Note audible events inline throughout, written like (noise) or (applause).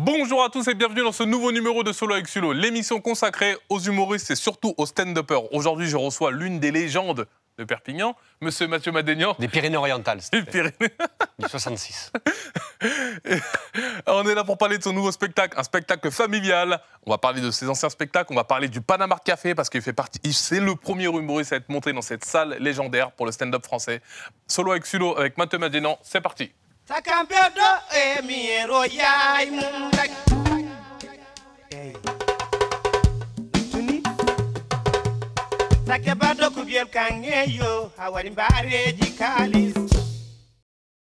Bonjour à tous et bienvenue dans ce nouveau numéro de Solo avec Sulo, l'émission consacrée aux humoristes et surtout aux stand-uppers. Aujourd'hui, je reçois l'une des légendes de Perpignan, Monsieur Mathieu Madénian. Des Pyrénées-Orientales. Des Pyrénées. Du 66. on est là pour parler de son nouveau spectacle, un spectacle familial. On va parler de ses anciens spectacles, on va parler du Panama Café parce qu'il fait partie, c'est le premier humoriste à être monté dans cette salle légendaire pour le stand-up français. Solo avec Sulo avec Mathieu Madénian, c'est parti. sakampeɗo e miero yay mum dag eyi tuni sakke baɗo ko biyel kangeyo ha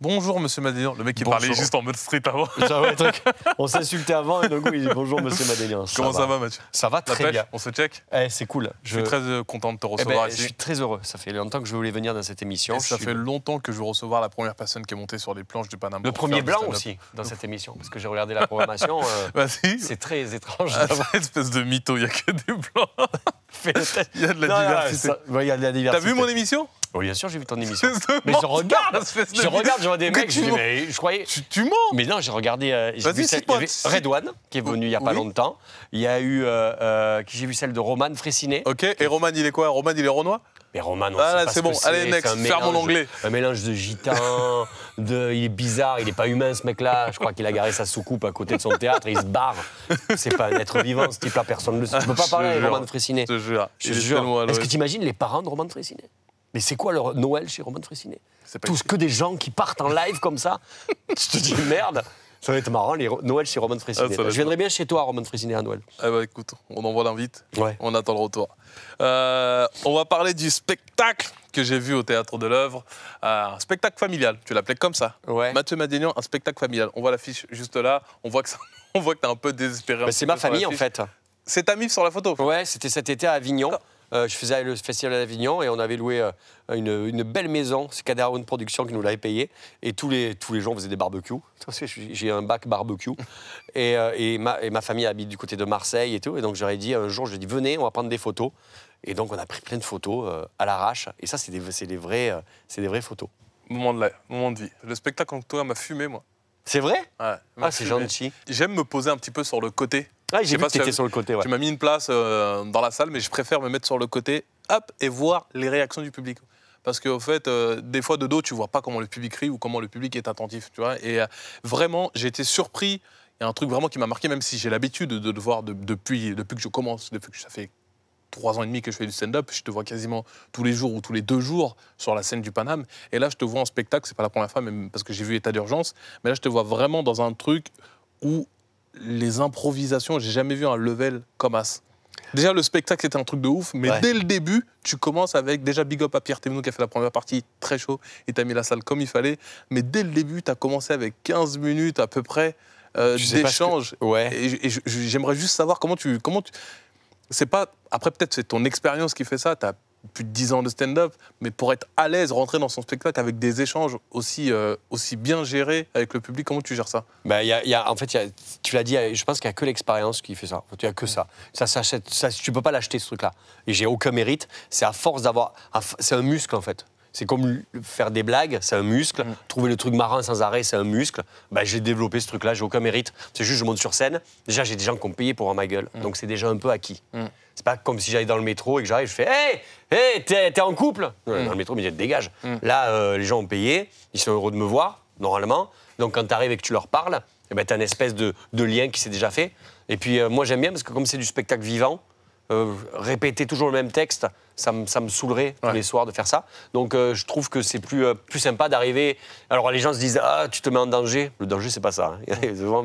Bonjour Monsieur Madelin, le mec qui parlait juste en mode street avant. (laughs) (laughs) On s'insultait avant et donc il bonjour Monsieur Madelin. Comment ça va, Mathieu Ça va très bien. On se check eh, C'est cool. Je... suis très euh, content de te eh ben, recevoir ici. Je suis très heureux. Ça fait longtemps que je voulais venir dans cette émission. ça fait longtemps que je veux recevoir la première personne qui est montée sur les planches du Panama. Le premier blanc aussi dans cette (laughs) émission, parce que j'ai regardé la programmation. Euh, c'est très étrange. Ah, espèce de mytho, il n'y a que des blancs. il y a de la diversité. T'as vu mon émission oui, bien sûr, j'ai vu ton émission. (laughs) mais je regarde, je regarde, je vois des mecs, je dis, mais je croyais. Tu, mens Mais non, j'ai regardé. Euh, j'ai vu celle, qui est venu il n'y a pas longtemps. Il y a eu. Euh, euh j'ai vu celle de Roman Fressinet. Ok, et Roman, il est quoi Roman, il est renois mais Roman, on ah, c'est ce bon. Allez, next, ferme mon anglais. Un mélange de gitan, (laughs) de, il est bizarre, il n'est pas humain ce mec-là. Je crois qu'il a garé sa soucoupe à côté de son théâtre et il se barre. C'est pas un être vivant, ce type-là, personne ne le sait. Tu peux pas parler de Roman Fressinet. Je te jure. Est-ce que tu imagines les parents de Roman Fressinet mais c'est quoi le Noël chez Roman Tout ce que des gens qui partent en live comme ça. Je (laughs) te dis merde. Ça va être marrant, les Noël chez Roman Frissinet. Ah, je viendrai bien chez toi, Roman Frissinet, à Noël. Eh ben, écoute, on envoie l'invite. On attend le retour. Euh, on va parler du spectacle que j'ai vu au Théâtre de l'œuvre. Euh, un spectacle familial, tu l'appelais comme ça. Ouais. Mathieu Madignon, un spectacle familial. On voit l'affiche juste là. On voit que, ça, (laughs) on voit un peu désespéré. mais bah, c'est ma famille, en fait. C'est ta mif sur la photo. Ouais, c'était cet été à Avignon. Euh, je faisais le festival à Avignon et on avait loué euh, une, belle maison. C'est une Productions qui nous l'avait payé. Et tous les, tous les gens faisaient des barbecues. (laughs) J'ai un bac barbecue. (laughs) Euh, et, ma, famille habite du côté de Marseille et tout. Et donc j'aurais dit un jour, je dis venez, on va prendre des photos. Et donc on a pris plein de photos à l'arrache. Et ça, c'est des, des, vrais, des vraies photos. Moment de, la, moment de vie. Le spectacle en toi m'a fumé, moi. C'est vrai ouais, ah, c'est gentil. J'aime me poser un petit peu sur le côté ah, j'ai pas sur le côté. Ouais. Tu m'as mis une place euh, dans la salle, mais je préfère me mettre sur le côté, hop, et voir les réactions du public. Parce qu'au fait, euh, des fois de dos, tu vois pas comment le public rit ou comment le public est attentif, tu vois. Et euh, vraiment, j'ai été surpris. Il y a un truc vraiment qui m'a marqué, même si j'ai l'habitude de te voir depuis, depuis que je commence, depuis que ça fait trois ans et demi que je fais du stand-up, je te vois quasiment tous les jours ou tous les deux jours sur la scène du Paname. Et là, je te vois en spectacle, c'est pas la première fois, même parce que j'ai vu État d'urgence, mais là, je te vois vraiment dans un truc où les improvisations, j'ai jamais vu un level comme As. Déjà, le spectacle, c'était un truc de ouf, mais dès le début, tu commences avec déjà Big Up à Pierre qui a fait la première partie très chaud et t'as mis la salle comme il fallait. Mais dès le début, t'as commencé avec 15 minutes à peu près euh, d'échange. Ouais. Et, j'aimerais juste savoir comment tu. Comment C'est pas. Après, peut-être c'est ton expérience qui fait ça plus de 10 ans de stand-up, mais pour être à l'aise, rentrer dans son spectacle avec des échanges aussi, euh, aussi bien gérés avec le public, comment tu gères ça bah, y y a, En fait, tu l'as dit, euh, je pense qu'il n'y a que l'expérience qui fait ça. Il n'y a que ça. ça, s'achète, ça tu ne peux pas l'acheter, ce truc-là. Et j'ai aucun mérite. C'est à force d'avoir. C'est un muscle, en fait. C'est comme faire des blagues, c'est un muscle. Mm. Trouver le truc marrant sans arrêt, c'est un muscle. Bah, j'ai développé ce truc-là, j'ai aucun mérite. C'est juste, je monte sur scène. Déjà, j'ai des gens qui ont payé pour avoir ma gueule. Mm. Donc, c'est déjà un peu acquis. Mm. C'est pas comme si j'allais dans le métro et que j'arrive, je fais Hey, hey, t'es en couple mm. Dans le métro, mais me Dégage. Mm. Là, euh, les gens ont payé, ils sont heureux de me voir, normalement. Donc quand t'arrives et que tu leur parles, eh ben, t'as une espèce de, lien qui s'est déjà fait. Et puis euh, moi, j'aime bien parce que comme c'est du spectacle vivant, euh, répéter toujours le même texte, ça me, ça saoulerait tous les soirs de faire ça. Donc euh, je trouve que c'est plus, euh, plus sympa d'arriver. Alors les gens se disent Ah, tu te mets en danger. Le danger, c'est pas ça. Hein.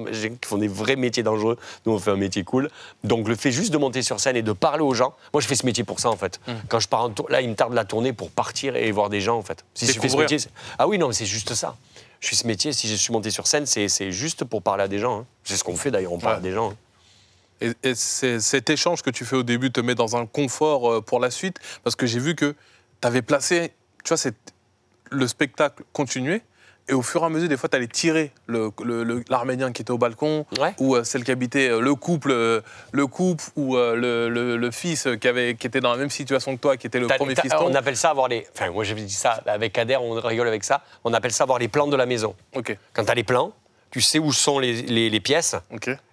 (laughs) ils font des vrais métiers dangereux. Nous, on fait un métier cool. Donc le fait juste de monter sur scène et de parler aux gens. Moi, je fais ce métier pour ça, en fait. Hmm. Quand je pars en tour, là, il me tarde la tournée pour partir et voir des gens, en fait. Si je fais ce Ah oui, non, c'est juste ça. Je suis ce métier, si je suis monté sur scène, c'est juste pour parler à des gens. Hein. C'est ce qu'on fait d'ailleurs, on parle à des gens. Hein. Et, cet échange que tu fais au début te met dans un confort euh, pour la suite, parce que j'ai vu que tu avais placé, tu vois, le spectacle continuait, et au fur et à mesure, des fois, tu allais tirer l'Arménien qui était au balcon, ou euh, celle qui habitait euh, le couple, le couple ou le, fils qui, avait, était dans la même situation que toi, qui était le premier fils. On appelle ça avoir les. Enfin, moi, j'ai dit ça avec Kader, on rigole avec ça. On appelle ça avoir les plans de la maison. Ok. Quand tu as les plans, tu sais où sont les, pièces.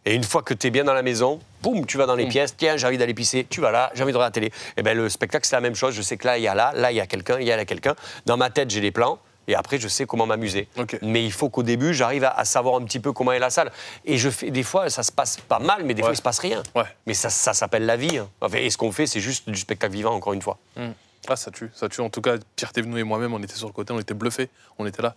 Et une fois que tu es bien dans la maison, boum, tu vas dans les mm. pièces, tiens, j'ai envie d'aller pisser, tu vas là, j'ai envie de regarder la télé. Et eh bien, le spectacle, c'est la même chose. Je sais que là, il y a là, là, il y a quelqu'un, il y a là quelqu'un. Dans ma tête, j'ai les plans. Et après, je sais comment m'amuser. Mais il faut qu'au début, j'arrive à, savoir un petit peu comment est la salle. Et je fais, des fois, ça se passe pas mal, mais des fois, il se passe rien. Mais ça, ça s'appelle la vie. Hein. et ce qu'on fait, c'est juste du spectacle vivant, encore une fois. Mm. Ah, ça tue, ça tue. En tout cas, Pierre Thévenoud et moi-même, on était sur le côté, on était bluffés, on était là.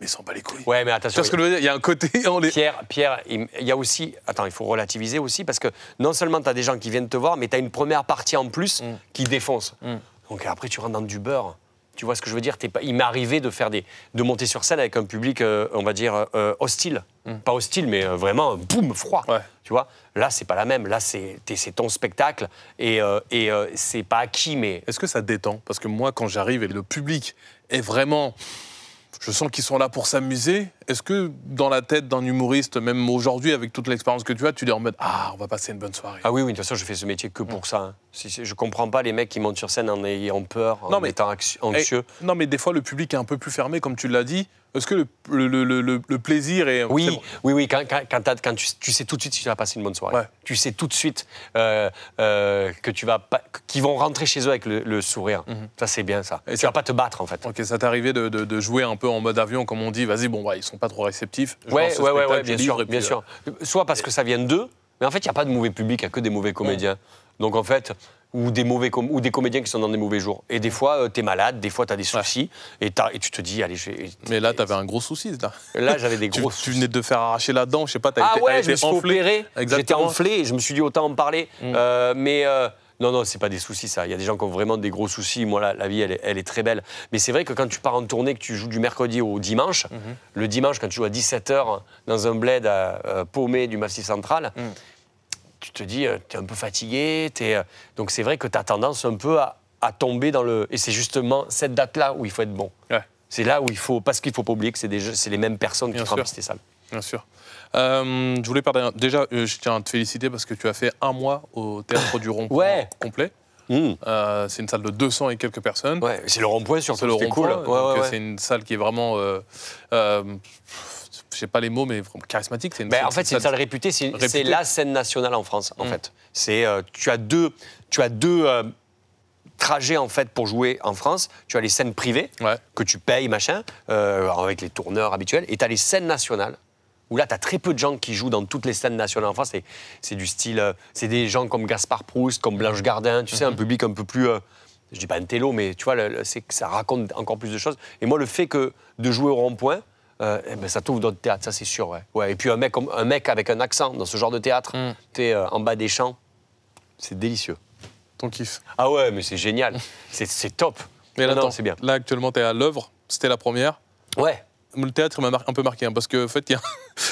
Mais sans pas les couilles. Ouais, mais attention. Parce que il y a un côté. (laughs) Pierre, il y a aussi. Attends, il faut relativiser aussi parce que non seulement tu as des gens qui viennent te voir, mais tu as une première partie en plus mm. qui défonce. Mm. Donc après, tu rentres dans du beurre. Tu vois ce que je veux dire pas... Il m'est arrivé de, faire des... de monter sur scène avec un public, euh, on va dire, euh, euh, hostile. Mm. Pas hostile, mais vraiment, boum, froid. Tu vois Là, c'est pas la même. Là, c'est ton spectacle et, et c'est pas acquis, mais. Est-ce que ça détend Parce que moi, quand j'arrive et le public est vraiment je sens qu'ils sont là pour s'amuser, est-ce que dans la tête d'un humoriste, même aujourd'hui, avec toute l'expérience que tu as, tu es en mode Ah, on va passer une bonne soirée Ah oui, oui, de toute façon, je fais ce métier que pour mm. ça. Je hein. Si, je comprends pas les mecs qui montent sur scène en ayant peur, en étant anxieux. Eh, non, mais des fois, le public est un peu plus fermé, comme tu l'as dit. Est-ce que le, plaisir est. Oui, oui, oui. Quand, quand, tu, sais tout de suite si tu vas passer une bonne soirée. Tu sais tout de suite euh, euh, que tu vas qu'ils vont rentrer chez eux avec le, sourire. Mhm. Ça, c'est bien ça. Et tu ça, vas pas te battre, en fait. Ok, ça t'est arrivé de, de, jouer un peu en mode avion, comme on dit, vas-y, bon, bah, ils sont pas trop réceptif. Ouais, ouais, ouais, bien sûr, bien euh, sûr. Soit parce que ça vient d'eux, mais en fait, il n'y a pas de mauvais public, il n'y a que des mauvais comédiens. Donc en fait, ou des, mauvais ou des comédiens qui sont dans des mauvais jours. Et des fois, euh, tu es malade, des fois, tu as des soucis, et, et, tu te dis, allez, Mais là, tu avais un gros souci, là. Là, j'avais des (laughs) gros tu, soucis. Tu venais de faire arracher la dent, je sais pas, tu ah été, ouais, je me suis enflé. J'étais enflé, je me suis dit, autant en parler. Mm. Euh, mais. Non, non, c'est pas des soucis, ça. Il y a des gens qui ont vraiment des gros soucis. Moi, la, la vie, elle, est très belle. Mais c'est vrai que quand tu pars en tournée, que tu joues du mercredi au dimanche, mhm. le dimanche, quand tu joues à 17h dans un bled à, euh, paumé du Massif central, mhm. tu te dis, euh, tu es un peu fatigué. Euh. Donc, c'est vrai que tu as tendance un peu à, tomber dans le. Et c'est justement cette date-là où il faut être bon. C'est là où il faut. Parce qu'il faut pas oublier que c'est les mêmes personnes qui qui remplissent tes salles. Bien sûr. Euh, je voulais Déjà, euh, je tiens à te féliciter parce que tu as fait un mois au Théâtre du Rond-Point complet. Mmh. Euh, c'est une salle de 200 et quelques personnes. c'est le rond-point surtout. C'est le rond-point. c'est une salle qui est vraiment. Euh, je sais pas les mots, mais charismatique. C'est une, en fait, c'est une salle réputée. C'est, la scène nationale en France, en mmh. fait. C'est, tu as deux, tu as deux trajets en fait pour jouer en France. Tu as les scènes privées que tu payes, machin, avec les tourneurs habituels, et tu as les scènes nationales où là, tu as très peu de gens qui jouent dans toutes les scènes nationales en France. C'est du style. Euh, c'est des gens comme Gaspard Proust, comme Blanche Gardin, tu sais, un mhm. public un peu plus. Euh, je dis pas un télo, mais tu vois, c'est que ça raconte encore plus de choses. Et moi, le fait que de jouer au rond-point, euh, eh ben, ça t'ouvre d'autres théâtres, ça c'est sûr. Ouais. Et puis un mec, un mec avec un accent dans ce genre de théâtre, mm. tu es en bas des champs, c'est délicieux. Ton kiff. Ah ouais, mais c'est génial. (laughs) c'est top. Mais là, c'est bien. Là, actuellement, tu es à l'œuvre. C'était la première. Ouais le théâtre m'a un peu marqué, hein, parce qu'en en fait, il y a...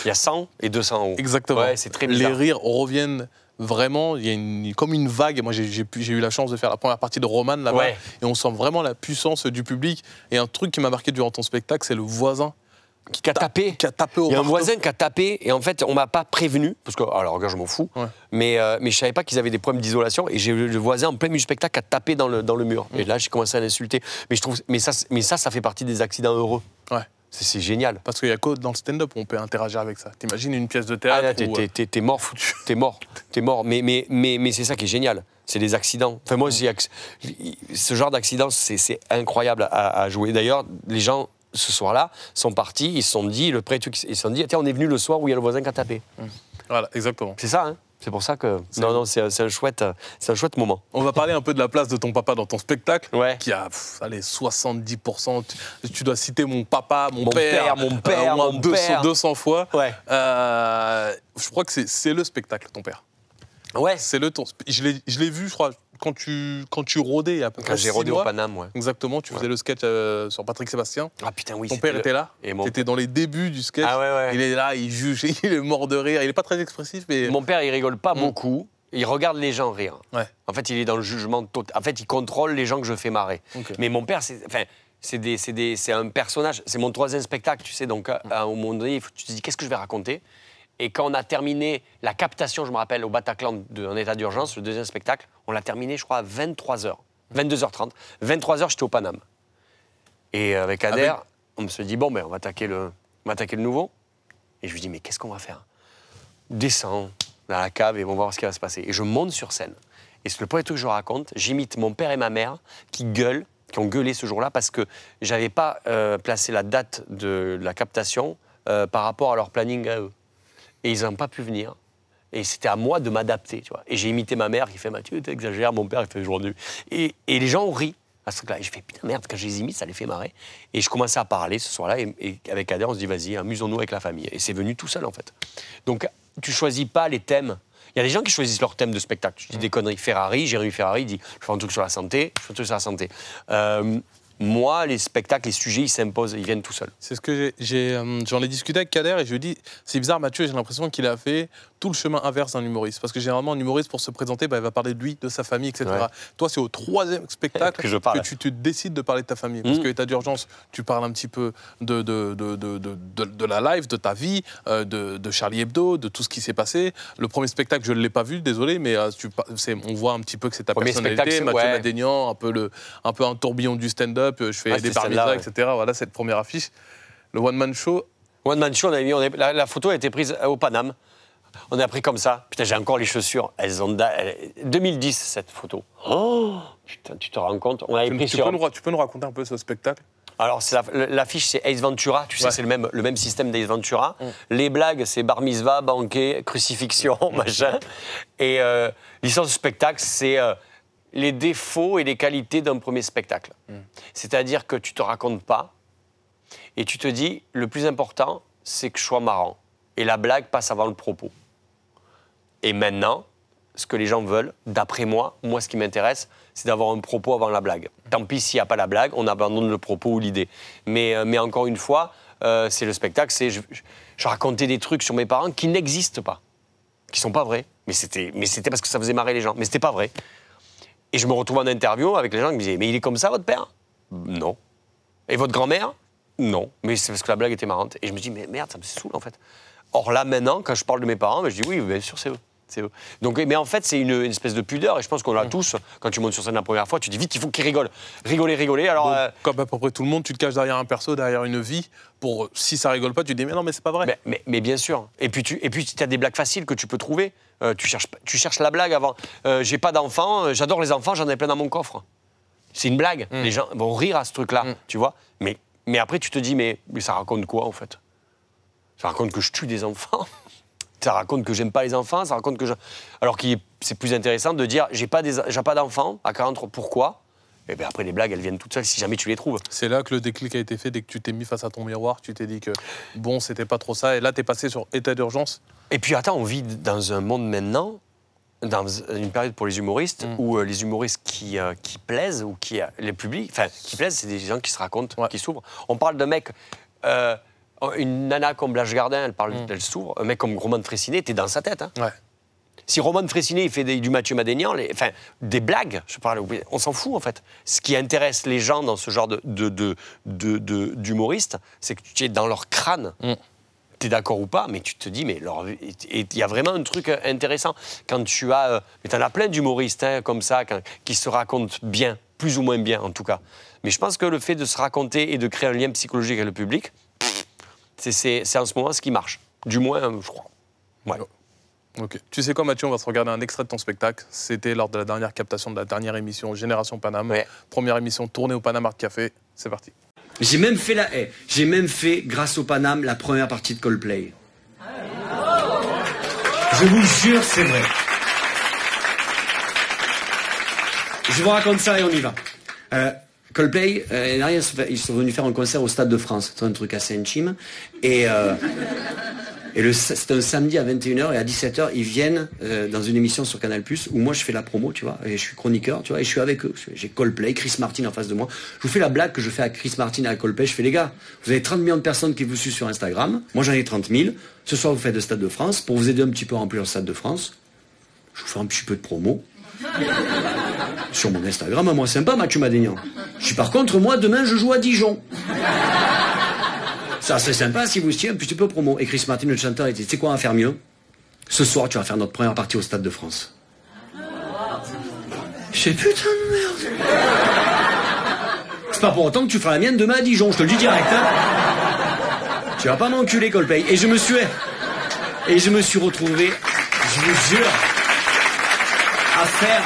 y a 100 et 200 haut. Exactement. Ouais, c'est très bizarre. Les rires reviennent vraiment, il y a comme une vague. Moi, j'ai eu la chance de faire la première partie de Roman là-bas, et on sent vraiment la puissance du public. Et un truc qui m'a marqué durant ton spectacle, c'est le voisin qui a tapé. Qui a tapé au Il y a un voisin qui a tapé et en fait on m'a pas prévenu parce que alors regarde je m'en fous mais je euh, mais je savais pas qu'ils avaient des problèmes d'isolation et j'ai le, voisin en plein milieu du spectacle qui a tapé dans le mur et mm. là j'ai commencé à l'insulter mais je trouve mais ça mais ça ça fait partie des accidents heureux. Ouais. C'est génial. Parce qu'il y a quoi dans le stand-up on peut interagir avec ça. T'imagines une pièce de théâtre Ah là, euh, t'es mort foutu. T'es mort. mort. Mais, mais, mais, mais c'est ça qui est génial. C'est des accidents. Enfin, moi, mm. ce genre d'accident, c'est incroyable à, jouer. D'ailleurs, les gens, ce soir-là, sont partis, ils se sont dit, le pré ils se sont dit, tiens, on est venu le soir où il y a le voisin qui a tapé. Mm. Voilà, exactement. C'est ça, hein c'est pour ça que. Non, non, c'est un, chouette, un chouette moment. On va parler un peu de la place de ton papa dans ton spectacle, qui a allez, 70%. Tu, dois citer mon papa, mon, père, mon père, 200, euh, fois. Euh, je crois que c'est le spectacle, ton père. Ouais. C'est le ton. Je l'ai vu, je crois, quand tu, quand tu rodais à peu Quand j'ai rodé au Paname, ouais. Exactement, tu faisais le sketch euh, sur Patrick Sébastien. Ah putain, oui. Ton père était là. T'étais dans les débuts du sketch. Ah, ouais, Il est là, il juge, (laughs) il est mort de rire. Il est pas très expressif, mais. Mon père, il rigole pas mm. beaucoup. Il regarde les gens rire. Ouais. En fait, il est dans le jugement total. En fait, il contrôle les gens que je fais marrer. Mais mon père, c'est. Enfin, c'est un personnage, c'est mon troisième spectacle, tu sais, donc au moment donné, tu te dis qu'est-ce que je vais raconter et quand on a terminé la captation, je me rappelle, au Bataclan en état d'urgence, le deuxième spectacle, on l'a terminé, je crois, à 23h, 22h30. 23h, j'étais au Paname. Et euh, avec ah, Adair, on me on se dit, bon, ben, on, va attaquer le, nouveau. Et je lui dis, mais qu'est-ce qu'on va faire Descends dans la cave et on va voir ce qui va se passer. Et je monte sur scène. Et c'est le premier truc que je raconte, j'imite mon père et ma mère qui gueulent, qui ont gueulé ce jour-là parce que j'avais pas euh, placé la date de la captation euh, par rapport à leur planning à eux. Et ils n'ont pas pu venir. Et c'était à moi de m'adapter, tu vois. Et j'ai imité ma mère qui fait Mathieu, tu exagères. mon père il fait aujourd'hui. Et, et les gens ont ri à ce truc-là. Et je fais putain merde, quand je les imite, ça les fait marrer. Et je commençais à parler ce soir-là. Et, avec Adèle, on se dit vas-y, amusons-nous avec la famille. Et c'est venu tout seul en fait. Donc tu choisis pas les thèmes. Il y a des gens qui choisissent leur thème de spectacle. Tu dis des mm. conneries. Ferrari, Jérémy Ferrari dit je fais un truc sur la santé, je fais un truc sur la santé. Euh, moi, les spectacles, les sujets, ils s'imposent, ils viennent tout seuls. C'est ce que j'ai. Euh, j'en ai, discuté avec Kader et je lui ai dit c'est bizarre, Mathieu, j'ai l'impression qu'il a fait tout le chemin inverse d'un humoriste. Parce que généralement, un humoriste, pour se présenter, bah, il va parler de lui, de sa famille, etc. Toi, c'est au troisième spectacle que, tu décides de parler de ta famille. Parce mmh. que état d'urgence, tu parles un petit peu de, de, de, de, de la live, de ta vie, euh, de, Charlie Hebdo, de tout ce qui s'est passé. Le premier spectacle, je ne l'ai pas vu, désolé, mais euh, tu, on voit un petit peu que c'est ta premier personnalité. Mathieu Madénian, un peu, le, un peu un tourbillon du stand-up, euh, je fais des barbiza, etc. Voilà, cette première affiche. Le one-man show, One Man Show, on la, la, photo a été prise au Paname on a pris comme ça. Putain, j'ai encore les chaussures. Elles ont 2010 cette photo. Oh, putain, tu te rends compte On avait tu, pris peux nous, raconter un peu ce spectacle alors, l'affiche, la c'est Ace Ventura, tu sais, c'est le même, le même système d'Ace Ventura. Mm. Les blagues, c'est bar banquet, crucifixion, mm. machin. Et euh, licence de spectacle, c'est euh, les défauts et les qualités d'un premier spectacle. Mm. C'est-à-dire que tu te racontes pas et tu te dis, le plus important, c'est que je sois marrant. Et la blague passe avant le propos. Et maintenant, ce que les gens veulent, d'après moi, moi ce qui m'intéresse, c'est d'avoir un propos avant la blague. Tant pis s'il n'y a pas la blague, on abandonne le propos ou l'idée. Mais, euh, mais encore une fois, euh, c'est le spectacle, c'est je, je, racontais des trucs sur mes parents qui n'existent pas, qui sont pas vrais. Mais c'était, mais c'était parce que ça faisait marrer les gens, mais c'était pas vrai. Et je me retrouve en interview avec les gens qui me disaient Mais il est comme ça, votre père Non. Et votre grand-mère Non. Mais c'est parce que la blague était marrante. Et je me dis Mais merde, ça me saoule en fait. Or là, maintenant, quand je parle de mes parents, ben, je dis Oui, bien sûr, c'est eux. Donc, mais en fait, c'est une, espèce de pudeur, et je pense qu'on l'a mm. tous. Quand tu montes sur scène la première fois, tu dis vite, il faut qu'il rigole. Rigoler, rigoler. Alors, euh, Comme à peu près tout le monde, tu te caches derrière un perso, derrière une vie. Pour, si ça rigole pas, tu te dis mais non, mais c'est pas vrai. Mais, bien sûr. Et puis, tu et puis, as des blagues faciles que tu peux trouver. Euh, tu, cherches, tu cherches la blague avant. Euh, j'ai pas d'enfants, j'adore les enfants, j'en ai plein dans mon coffre. C'est une blague. Mm. Les gens vont rire à ce truc-là, mm. tu vois. Mais, après, tu te dis mais ça raconte quoi en fait Ça raconte que je tue des enfants ça raconte que j'aime pas les enfants, ça raconte que je... Alors que c'est plus intéressant de dire, j'ai pas d'enfants à 43, pourquoi et eh bien après, les blagues, elles viennent toutes seules si jamais tu les trouves. C'est là que le déclic a été fait dès que tu t'es mis face à ton miroir, tu t'es dit que bon, c'était pas trop ça. Et là, t'es passé sur état d'urgence. Et puis attends, on vit dans un monde maintenant, dans une période pour les humoristes, mm. où euh, les humoristes qui, euh, qui plaisent, ou qui. Euh, les publics, enfin, qui plaisent, c'est des gens qui se racontent, qui s'ouvrent. On parle de mecs. Oh, une nana comme Blanche Gardin, elle parle, mm. elle s'ouvre. Un mec comme Roman Frécinet, t'es dans sa tête. Hein. Si Roman de il fait du Mathieu Madénian, enfin, des blagues, je parle, on s'en fout en fait. Ce qui intéresse les gens dans ce genre de, d'humoriste, c'est que tu es dans leur crâne. Mm. t'es d'accord ou pas, mais tu te dis, mais il y a vraiment un truc euh, intéressant. Quand tu as. Euh, mais t'en as plein d'humoristes hein, comme ça, qui se racontent bien, plus ou moins bien en tout cas. Mais je pense que le fait de se raconter et de créer un lien psychologique avec le public, c'est en ce moment ce qui marche. Du moins, euh, je crois. Ouais. Oh. Ok. Tu sais quoi, Mathieu, on va se regarder un extrait de ton spectacle. C'était lors de la dernière captation de la dernière émission Génération Paname. Première émission tournée au Panama Café. C'est parti. J'ai même fait la haie. J'ai même fait, grâce au Paname, la première partie de Coldplay. Je vous jure, c'est vrai. Je vous raconte ça et on y va. Euh, Coldplay, euh, ils sont venus faire un concert au Stade de France. C'est un truc assez intime. Et, euh, et c'est un samedi à 21h et à 17h, ils viennent euh, dans une émission sur Canal où moi je fais la promo, tu vois, et je suis chroniqueur, tu vois, et je suis avec eux. J'ai Coldplay, Chris Martin en face de moi. Je vous fais la blague que je fais à Chris Martin à Coldplay. Je fais les gars, vous avez 30 millions de personnes qui vous suivent sur Instagram. Moi j'en ai 30 000. Ce soir vous faites le Stade de France. Pour vous aider un petit peu à remplir le Stade de France, je vous fais un petit peu de promo. (laughs) Sur mon Instagram, moi sympa, Mathieu Madénian. Je par contre, moi, demain, je joue à Dijon. Ça, c'est sympa si vous étiez un petit peu promo. Et Chris Martin, le chanteur, il dit, tu sais quoi, on va faire mieux Ce soir, tu vas faire notre première partie au Stade de France. J'ai putain de merde. C'est pas pour autant que tu feras la mienne demain à Dijon, je te le dis direct. Hein. Tu vas pas m'enculer, Colpey Et je me suis... Et je me suis retrouvé, je vous jure à faire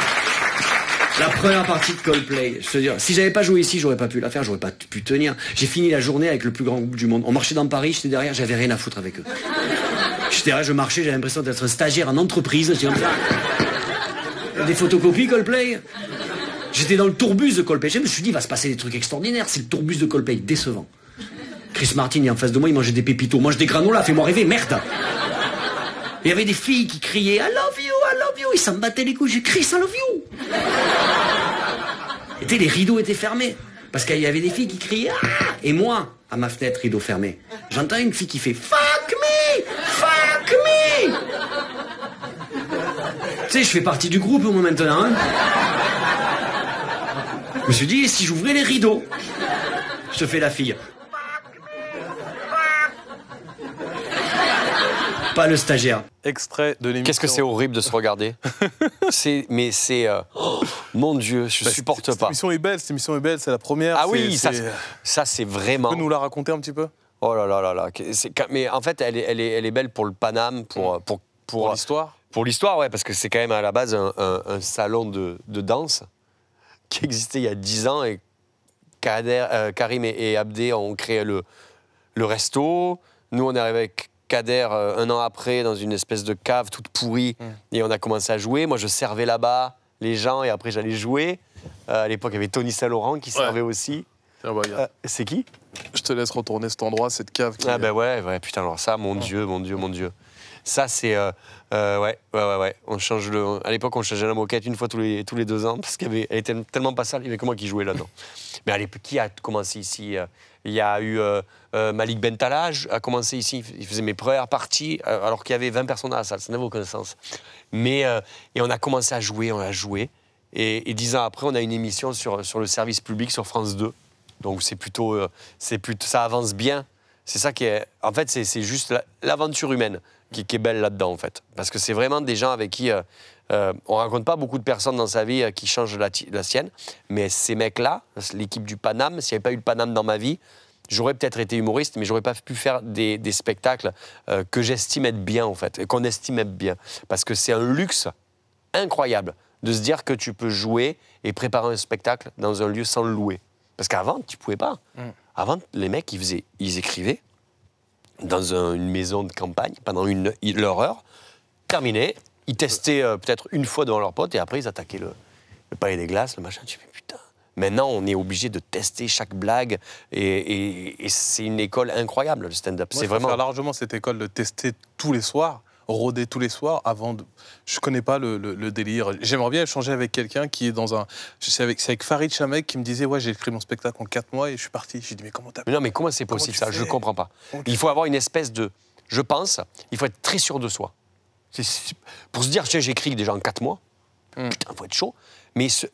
la première partie de Coldplay. Je te dire, si j'avais pas joué ici, j'aurais pas pu la faire, j'aurais pas pu tenir. J'ai fini la journée avec le plus grand groupe du monde. On marchait dans Paris, j'étais derrière, j'avais rien à foutre avec eux. J'étais derrière, je marchais, j'avais l'impression d'être stagiaire en entreprise. Des photocopies Coldplay. J'étais dans le tourbus de Coldplay. Je me suis dit, il va se passer des trucs extraordinaires. C'est le tourbus de Coldplay, décevant. Chris Martin est en face de moi, il mangeait des pépitos. Mange des granola fais-moi rêver, merde. Il y avait des filles qui criaient I love il Ils s'en battaient les couilles. J'ai crié, I love you. Et les rideaux étaient fermés. Parce qu'il y avait des filles qui criaient, ah! Et moi, à ma fenêtre, rideau fermé, j'entends une fille qui fait, fuck me! Fuck me! Tu sais, je fais partie du groupe, au moment maintenant, hein. Je me suis dit, si j'ouvrais les rideaux, je te fais la fille. pas le stagiaire. Extrait de l'émission. Qu'est-ce que c'est horrible de se regarder (laughs) C'est, mais c'est, euh, oh, mon Dieu, je bah, supporte pas. Cette émission est belle, émission est belle, c'est la première. Ah oui, ça, c'est vraiment. Tu peux nous la raconter un petit peu Oh là là là là. Mais en fait, elle est, elle est, belle pour le Paname, pour, mm. pour, pour, l'histoire. Pour l'histoire, ouais, parce que c'est quand même à la base un, salon de, danse qui existait il y a 10 ans et euh, Karim et, et, Abdé ont créé le, le resto. Nous, on est arrivés avec euh, un an après dans une espèce de cave toute pourrie mm. et on a commencé à jouer. Moi, je servais là-bas les gens et après j'allais jouer. Euh, à l'époque, il y avait Tony Saint-Laurent qui servait aussi. c'est euh, qui Je te laisse retourner cet endroit, cette cave. Qui ah ben bah ouais, ouais, putain, alors ça, mon Dieu, mon Dieu, mon Dieu. Ça, c'est. ouais, ouais, ouais, On change le. À l'époque, on changeait la moquette une fois tous les, tous les deux ans parce qu'elle était tellement pas sale. Il n'y avait que moi qui jouais là-dedans. (laughs) Mais à qui a commencé ici il y a eu euh, euh, Malik Malik ben a commencé ici, il faisait mes premières parties, euh, alors qu'il y avait 20 personnes à la salle, ça n'avait aucun sens. Mais, et on a commencé à jouer, on a joué. Et, dix ans après, on a une émission sur, sur le service public sur France 2. Donc c'est plutôt, c'est ça avance bien. C'est ça qui est, en fait, c'est, juste l'aventure humaine qui, est belle là-dedans, en fait. Parce que c'est vraiment des gens avec qui euh, on rencontre pas beaucoup de personnes dans sa vie euh, qui changent la, sienne, mais ces mecs-là, l'équipe du Paname, s'il n'y avait pas eu le Paname dans ma vie, j'aurais peut-être été humoriste, mais j'aurais pas pu faire des, spectacles euh, que j'estime être bien, en fait, et qu'on estime être bien. Parce que c'est un luxe incroyable de se dire que tu peux jouer et préparer un spectacle dans un lieu sans le louer. Parce qu'avant, tu pouvais pas. Mm. Avant, les mecs, ils, faisaient, ils écrivaient dans une maison de campagne pendant une, leur heure, terminé, ils testaient euh, peut-être une fois devant leurs potes et après ils attaquaient le, le palais des glaces, le machin. Tu fais putain. Maintenant, on est obligé de tester chaque blague et, c'est une école incroyable, le stand-up. C'est vraiment. largement cette école de tester tous les soirs rôder tous les soirs avant de... Je connais pas le, délire. J'aimerais bien échanger avec quelqu'un qui est dans un... C'est avec, avec, Farid Chamek qui me disait, ouais, j'ai écrit mon spectacle en 4 mois et je suis parti. J'ai dit, mais comment t'as... non, mais comment c'est possible ça Je comprends pas. Il faut avoir une espèce de... Je pense, il faut être très sûr de soi pour se dire, tiens, j'écris déjà en quatre mois, Putain, hmm. putain, faut être chaud. Mais j'ai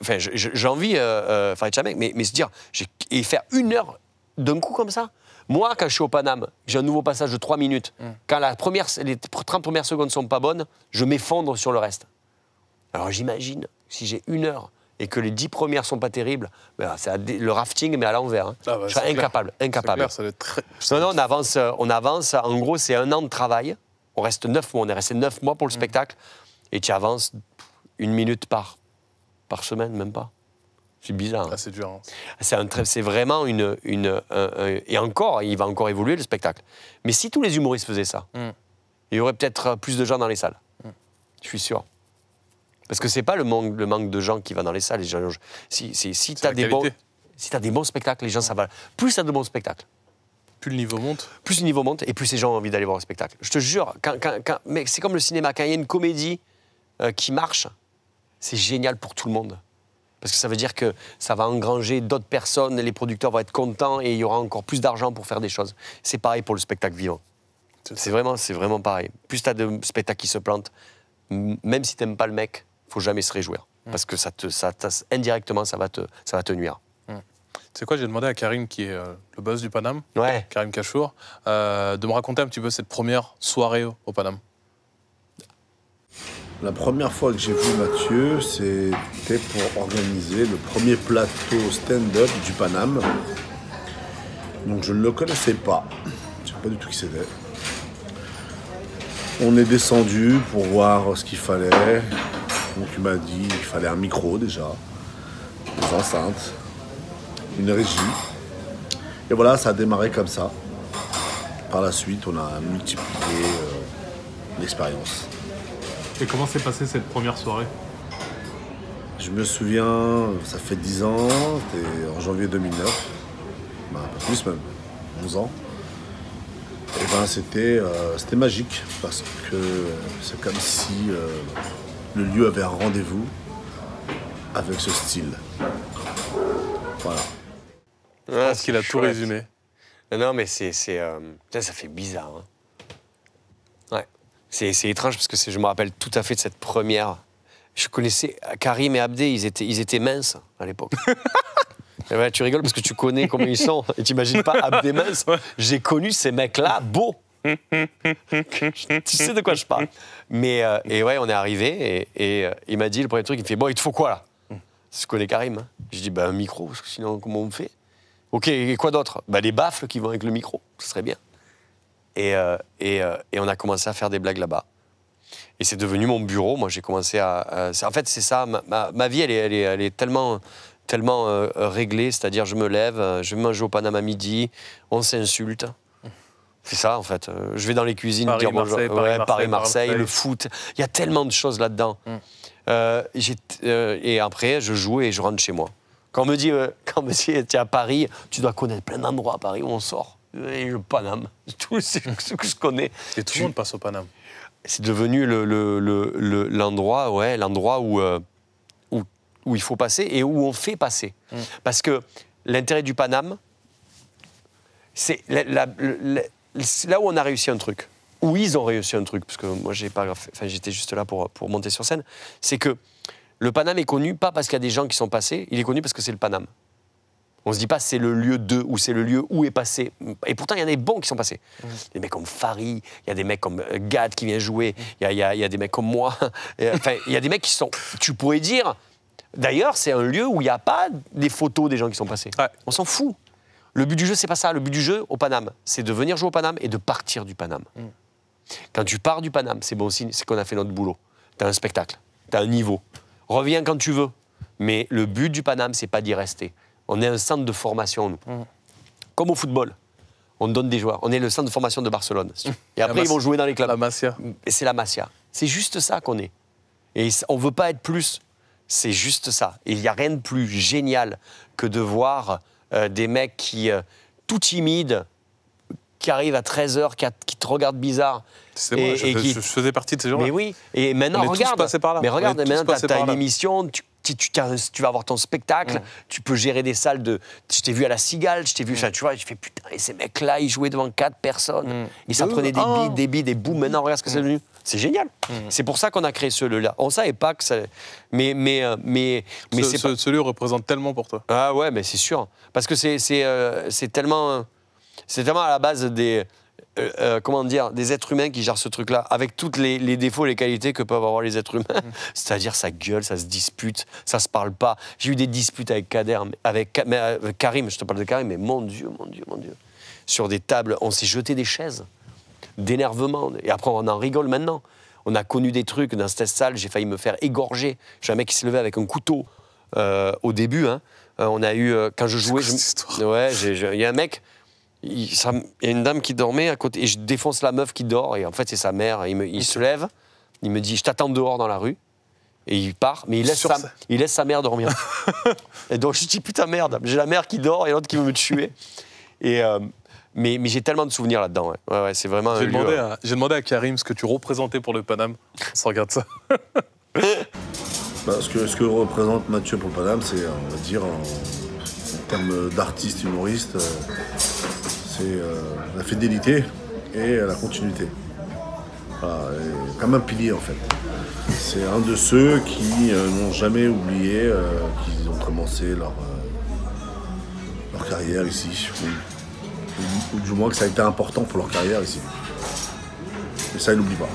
enfin, envie, euh, euh Farid mais, mais se dire, et faire une heure d'un coup comme ça. Moi, quand je suis au Paname, j'ai un nouveau passage de trois minutes. Hmm. Quand la première, les 30 premières secondes sont pas bonnes, je m'effondre sur le reste. Alors j'imagine, si j'ai une heure et que les dix premières sont pas terribles, ben, c'est le rafting, mais à l'envers. Hein. Ah bah, je serais incapable. incapable. Non, non, on avance, on avance. En gros, c'est un an de travail on reste neuf mois, on est resté neuf mois pour le mm. spectacle, et tu avances une minute par, par semaine, même pas. C'est bizarre. Hein. Ah, c'est dur. Hein. C'est, vraiment une. une et encore, il va encore évoluer le spectacle. Mais si tous les humoristes faisaient ça, mm. il y aurait peut-être euh, plus de gens dans les salles. Mm. Je suis sûr. Parce que c'est pas le manque, le manque de gens qui va dans les salles. si si, si tu des bons, si as des bons spectacles, les gens, ça va. Plus tu as de bons spectacles, plus le niveau monte Plus le niveau monte et plus ces gens ont envie d'aller voir un spectacle. Je te jure, c'est comme le cinéma. Quand il y a une comédie euh, qui marche, c'est génial pour tout le monde. Parce que ça veut dire que ça va engranger d'autres personnes, les producteurs vont être contents et il y aura encore plus d'argent pour faire des choses. C'est pareil pour le spectacle vivant. C'est vraiment, vraiment pareil. Plus tu as de spectacles qui se plantent, même si tu t'aimes pas le mec, faut jamais se réjouir. Mm. Parce que ça ça, indirectement, ça va te, ça va te nuire. C'est quoi J'ai demandé à Karim, qui est euh, le boss du Paname, Karim Kachour, euh, de me raconter un petit peu cette première soirée au, Panam. Paname. La première fois que j'ai vu Mathieu, c'était pour organiser le premier plateau stand-up du Paname. Donc je ne le connaissais pas. Je ne sais pas du tout qui c'était. On est descendu pour voir ce qu'il fallait. Donc il m'a dit qu'il fallait un micro déjà, des enceintes une régie. Et voilà, ça a démarré comme ça. Par la suite, on a multiplié euh, l'expérience. Et comment s'est passée cette première soirée Je me souviens, ça fait 10 ans, c'était en janvier 2009, bah, plus même, 11 ans. Et ben euh, c'était magique parce que c'est comme si euh, le lieu avait un rendez-vous avec ce style. Voilà ah, qu'il a tout résumé. Non, mais c'est. Euh, ça, fait bizarre. Hein. Ouais. C'est étrange parce que je me rappelle tout à fait de cette première. Je connaissais Karim et Abdé, ils étaient, minces hein, à l'époque. (laughs) tu rigoles parce que tu connais comment ils sont et tu t'imagines pas Abdé mince. J'ai connu ces mecs-là beaux. tu sais de quoi je parle. Mais euh, et ouais, on est arrivé et, euh, il m'a dit le premier truc, il me fait bon, il te faut quoi là Je mm. connais Karim. Hein. Je dis bah un micro, parce que sinon comment on fait Ok, et quoi d'autre bah, Les baffles qui vont avec le micro, ce serait bien. Et, euh, euh, et, on a commencé à faire des blagues là-bas. Et c'est devenu mon bureau. Moi, j'ai commencé à. en fait, c'est ça. Ma, ma, vie, elle est, elle est, elle est tellement tellement euh, c'est-à-dire je me lève, je mange au Panama midi, on s'insulte. C'est ça en fait. Je vais dans les cuisines Paris, Marseille, Paris, Marseille, le foot. Il y a tellement de choses là-dedans. Mm. et après, je joue et je rentre chez moi. Quand on me dit, euh, (laughs) quand à Paris, tu dois connaître plein d'endroits à Paris où on sort. Et le Paname, (laughs) tout ce que je connais. Et tout le monde passe au Paname. C'est devenu l'endroit le, ouais, l'endroit euh, où, où, il faut passer et où on fait passer. Mm. Parce que l'intérêt du Paname, c'est là où on a réussi un truc, où ils ont réussi un truc, parce que moi j'ai pas, enfin, j'étais juste là pour, pour monter sur scène, c'est que le Paname est connu pas parce qu'il y a des gens qui sont passés, il est connu parce que c'est le Paname. On se dit pas c'est le lieu de ou c'est le lieu où est passé. Et pourtant, il y en a des bons qui sont passés. Des mecs comme Fari, il y a des mecs comme euh, Gad qui vient jouer, il y, y, y a, des mecs comme moi. (laughs) Enfin, il y a des mecs qui sont. Tu pourrais dire. D'ailleurs, c'est un lieu où il n'y a pas des photos des gens qui sont passés. On s'en fout. Le but du jeu, c'est pas ça. Le but du jeu au Paname, c'est de venir jouer au Paname et de partir du Paname. Mm. Quand tu pars du Paname, c'est bon signe, c'est qu'on a fait notre boulot. Tu as un spectacle, tu as un niveau, reviens quand tu veux. Mais le but du Paname, c'est pas d'y rester. On est un centre de formation, nous. Mm. Comme au football. On donne des joueurs. On est le centre de formation de Barcelone. Mm. Et après, ils vont jouer dans les clubs. La Masia. Mm. C'est la Masia. C'est juste ça qu'on est. Et on ne veut pas être plus. C'est juste ça. il n'y a rien de plus génial que de voir euh, des mecs qui, euh, tout timides, qui arrive à 13h, qui, te regarde bizarre. C'est moi, et qui... je, faisais partie de ces gens Mais oui, et maintenant, on regarde. Tous par là. Mais regarde, maintenant, tu as, une émission, tu tu, vas avoir ton spectacle, mm. tu peux gérer des salles de. Je t'ai vu à la Cigale, je t'ai vu. Mm. Tu vois, je fais putain, et ces mecs-là, ils jouaient devant quatre personnes. Mm. Ils s'entraînaient euh, des ah. billes, des billes, des boum. Maintenant, regarde ce que c'est devenu. C'est génial. C'est pour ça qu'on a créé ce lieu-là. On savait pas que ça. Mais. mais, euh, mais, mais ce, ce, lieu représente tellement pour toi. Ah ouais, mais c'est sûr. Parce que c'est c'est euh, tellement c'est vraiment à la base des, euh, euh, comment dire, des êtres humains qui gèrent ce truc-là, avec tous les, défauts les qualités que peuvent avoir les êtres humains. Mmh. (laughs) C'est-à-dire, ça gueule, ça se dispute, ça se parle pas. J'ai eu des disputes avec Kader, avec, euh, Karim, je te parle de Karim, mais mon Dieu, mon Dieu, mon Dieu. Sur des tables, on s'est jeté des chaises, d'énervement. Et après, on en rigole maintenant. On a connu des trucs dans cette salle, j'ai failli me faire égorger. J'ai un mec qui s'est levait avec un couteau au début. Hein. on a eu, quand je jouais. Ouais, il y a un mec il, y a une dame qui dormait à côté et je défonce la meuf qui dort et en fait c'est sa mère. il, se lève, il me dit je t'attends dehors dans la rue et il part, mais il laisse, sa, il sa, mère dormir. (laughs) et donc je dis putain merde, j'ai la mère qui dort et l'autre qui veut me tuer. Et euh, mais, mais j'ai tellement de souvenirs là-dedans. Ouais. Ouais, c'est vraiment. J'ai demandé, demandé, à Karim ce que tu représentais pour le Paname. (laughs) Ça regarde ça. (laughs) Bah, ce, que, ce que représente Mathieu pour le Paname, c'est euh, on va dire en, termes d'artiste humoriste. Euh, c'est euh, la fidélité et la continuité. Euh, comme un pilier en fait. C'est un de ceux qui euh, n'ont jamais oublié qu'ils ont commencé leur, leur carrière ici. Ou, du moins que ça a été important pour leur carrière ici. Et ça, ils n'oublient pas.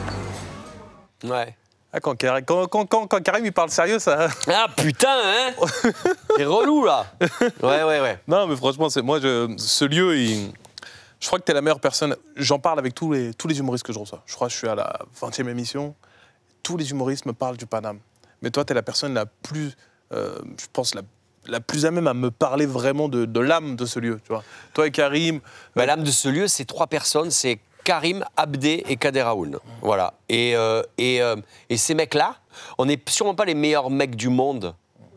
Ouais. Ah, quand, Karim, quand, il parle sérieux, ça. Ah putain, hein C'est (laughs) relou là (laughs) Ouais, ouais, ouais. Non, mais franchement, c'est moi, je, ce lieu, il je crois que tu es la meilleure personne. J'en parle avec tous les, tous les humoristes que je reçois. Je crois que je suis à la 20e émission. Tous les humoristes me parlent du Paname. Mais toi, tu es la personne la plus, euh, je pense, la la plus à même à me parler vraiment de, l'âme de ce lieu, tu vois. Toi et Karim. Bah, l'âme de ce lieu, c'est trois personnes, c'est Karim, Abdé et Kader Raoul Voilà. Et, euh, et, euh, et ces mecs-là, on n'est sûrement pas les meilleurs mecs du monde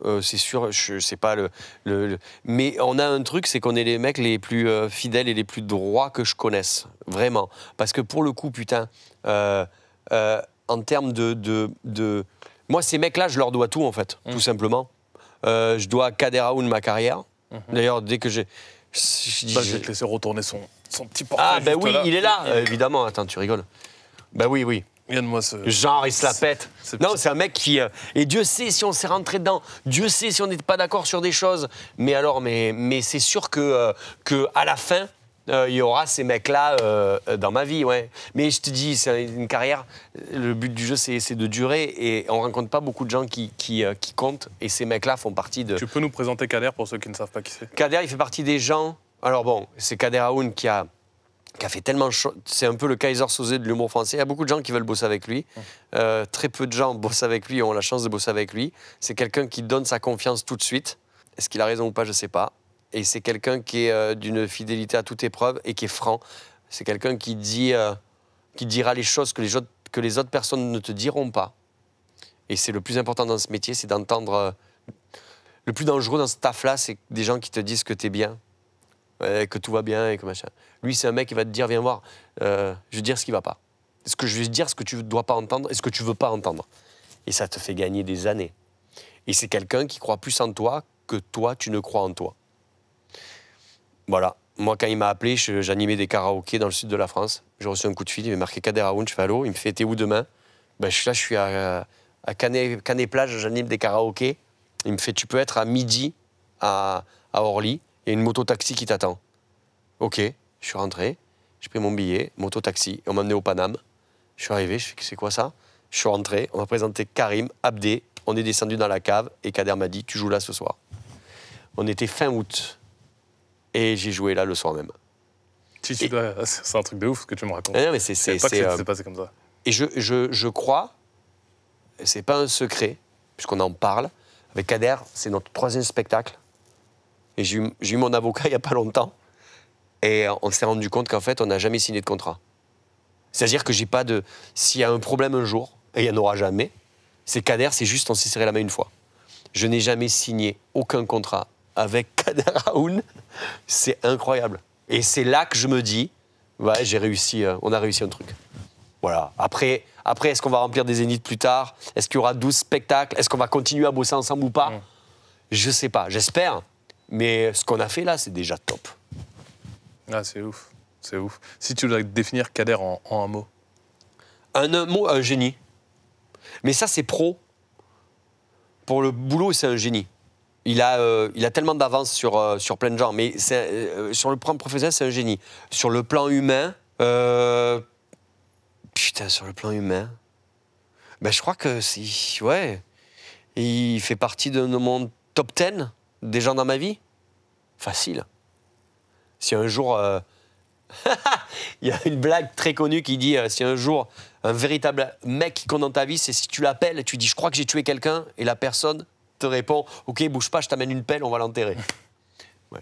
euh, c'est sûr, je sais pas le, Mais on a un truc, c'est qu'on est les mecs les plus euh, fidèles et les plus droits que je connaisse, vraiment. Parce que pour le coup, putain, euh, en termes de, de, de, Moi, ces mecs-là, je leur dois tout, en fait, mmh. tout simplement. je dois à Kader Aoun ma carrière. Mmh. D'ailleurs, dès que j'ai. Je, vais te laisser retourner son, son petit portrait. Ah, ben oui, il est là, évidemment. Attends, tu rigoles. Ben bah, oui, oui moi ce. Genre, il se la pète. Non, c'est un mec qui. Euh, et Dieu sait si on s'est rentré dedans. Dieu sait si on n'est pas d'accord sur des choses. Mais alors, mais, mais c'est sûr que, euh, que à la fin, euh, il y aura ces mecs-là dans ma vie, ouais. Mais je te dis, c'est une carrière. Le but du jeu, c'est c'est de durer. Et on rencontre pas beaucoup de gens qui, qui, qui comptent. Et ces mecs-là font partie de. Tu peux nous présenter Kader pour ceux qui ne savent pas qui c'est Kader, il fait partie des gens. Alors bon, c'est Kader Aoun qui a qui a fait tellement C'est un peu le Kaiser Sosé de l'humour français. Il y a beaucoup de gens qui veulent bosser avec lui. Euh, très peu de gens bossent avec lui ont la chance de bosser avec lui. C'est quelqu'un qui donne sa confiance tout de suite. Est-ce qu'il a raison ou pas, je ne sais pas. Et c'est quelqu'un qui est euh, d'une fidélité à toute épreuve et qui est franc. C'est quelqu'un qui, dit, euh, qui dira les choses que les, autres, que les autres personnes ne te diront pas. Et c'est le plus important dans ce métier, c'est d'entendre... le plus dangereux dans ce taf-là, c'est des gens qui te disent que tu es bien que tout va bien et que machin. Lui, c'est un mec qui va te dire Viens voir, euh, je vais dire ce qui va pas. ce que je vais te dire, ce que tu ne dois pas entendre et ce que tu veux pas entendre. Et ça te fait gagner des années. Et c'est quelqu'un qui croit plus en toi que toi, tu ne crois en toi. Voilà. Moi, quand il m'a appelé, j'animais des karaokés dans le sud de la France. J'ai reçu un coup de fil, il m'a marqué Kader Aoun. Je fais Allô, il me fait T'es où demain ben, Je suis là, je suis à, Canet-Plage, j'anime des karaokés. Il me fait Tu peux être à midi à Orly il y a une moto-taxi qui t'attend. Ok, je suis rentré, j'ai pris mon billet, moto-taxi, on m'a amené au Paname. Je suis arrivé, je fais c'est quoi ça Je suis rentré, on m'a présenté Karim, Abdé, on est descendu dans la cave et Kader m'a dit tu joues là ce soir. On était fin août et j'ai joué là le soir même. Bah, c'est un truc de ouf ce que tu me racontes. Eh mais c'est euh... passé comme ça. Et je, je, je crois, c'est pas un secret, puisqu'on en parle, avec Kader, c'est notre troisième spectacle et j'ai eu, mon avocat (laughs) il n'y a pas longtemps. Et euh, on s'est rendu compte qu'en fait, on n'a jamais signé de contrat. C'est-à-dire que j'ai pas de. S'il y a un problème un jour, et il n'y en aura jamais, c'est Kader, c'est juste on s'est serré la main une fois. Je n'ai jamais signé aucun contrat avec (laughs) Kader Aoun. C'est incroyable. Et c'est là que je me dis, ouais, j'ai réussi, euh, on a réussi un truc. Voilà. Après, après est-ce qu'on va remplir des zéniths plus tard Est-ce qu'il y aura 12 spectacles Est-ce qu'on va continuer à bosser ensemble ou pas mmh. Je sais pas. J'espère. Mais ce qu'on a fait là, c'est déjà top. Ah, c'est ouf. C'est ouf. Si tu voulais définir Kader en, un mot. Un, mot, un génie. Mais ça, c'est pro. Pour le boulot, c'est un génie. Il a, euh, tellement d'avance sur, euh, sur plein de gens. Mais euh, sur le plan professionnel, c'est un génie. Sur le plan humain, putain, sur le plan humain, ben, je crois que si, ouais, il fait partie de nos mon top 10 des gens dans ma vie Facile. Si un jour. Euh, (laughs) il y a une blague très connue qui dit euh, si un jour un véritable mec qui compte dans ta vie, c'est si tu l'appelles, tu dis je crois que j'ai tué quelqu'un, et la personne te répond ok, bouge pas, je t'amène une pelle, on va l'enterrer. (laughs) ouais.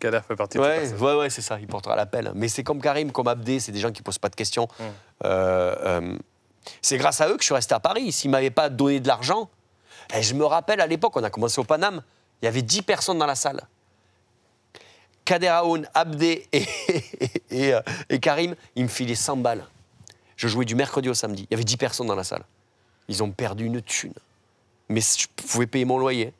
Cadavre fait partie ouais, Ouais, ouais, c'est ça, il portera la pelle. Mais c'est comme Karim, comme Abdé, c'est des gens qui posent pas de questions. Mm. Euh, c'est grâce à eux que je suis resté à Paris. S'ils m'avaient pas donné de l'argent, eh, je me rappelle à l'époque, on a commencé au Paname. Il y avait 10 personnes dans la salle. Kader Aoun, Abdé et, (laughs) euh, Karim, ils me filaient 100 balles. Je jouais du mercredi au samedi. Il y avait 10 personnes dans la salle. Ils ont perdu une thune. Mais je pouvais payer mon loyer.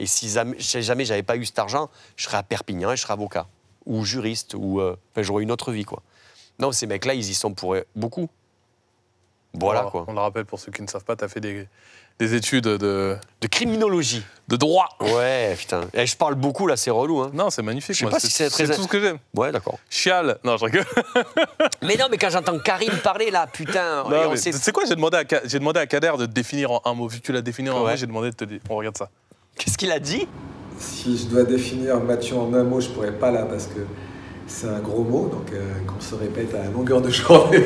Et si jamais j'avais pas eu cet argent, je serais à Perpignan et je serais avocat. Ou juriste, ou. Euh, enfin, j'aurais une autre vie, quoi. Non, ces mecs-là, ils y sont pour euh, beaucoup. Voilà, quoi. On le rappelle pour ceux qui ne savent pas, tu as fait des, des études de. De criminologie. De droit. Ouais, putain. Et eh, je parle beaucoup là, c'est relou. Hein. Non, c'est magnifique. Je sais pas si c'est très. tout ce que j'aime. Ouais, d'accord. Chial. Non, je rigole. (laughs) mais non, mais quand j'entends Karim parler là, putain. Tu sais quoi, j'ai demandé, à, demandé à Kader de définir en un mot. Vu que tu l'as défini en ouais. j'ai demandé de te dire. On regarde ça. Qu'est-ce qu'il a dit Si je dois définir Mathieu en un mot, je pourrais pas là parce que c'est un gros mot, donc euh, qu'on se répète à longueur de (laughs) journée.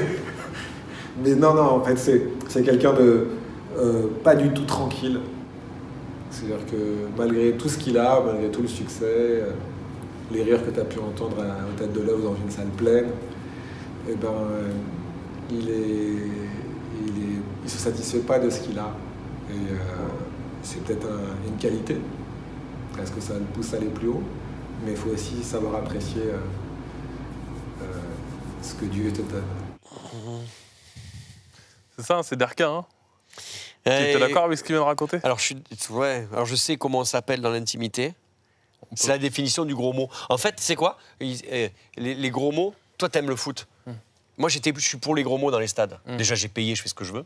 mais non, non, en fait, c'est quelqu'un de euh, pas du tout tranquille. C'est-à-dire que malgré tout ce qu'il a, malgré tout le succès, euh, les rires que tu as pu entendre à, tête de l'œuvre dans une salle pleine, eh ben, euh, il, ne il, se satisfait pas de ce qu'il a. Et c'est peut-être une qualité, parce que ça le pousse à aller plus haut, mais il faut aussi savoir apprécier ce que Dieu te donne. C'est ça, hein, c'est d'Arkin, hein. Tu es d'accord avec ce qu'il vient de raconter alors je, alors, je sais comment on s'appelle dans l'intimité. C'est la définition du gros mot. En fait, c'est quoi eh, les, gros mots, toi, tu aimes le foot. Hmm. Moi, j'étais, je suis pour les gros mots dans les stades. Hmm. Déjà, j'ai payé, je fais ce que je veux.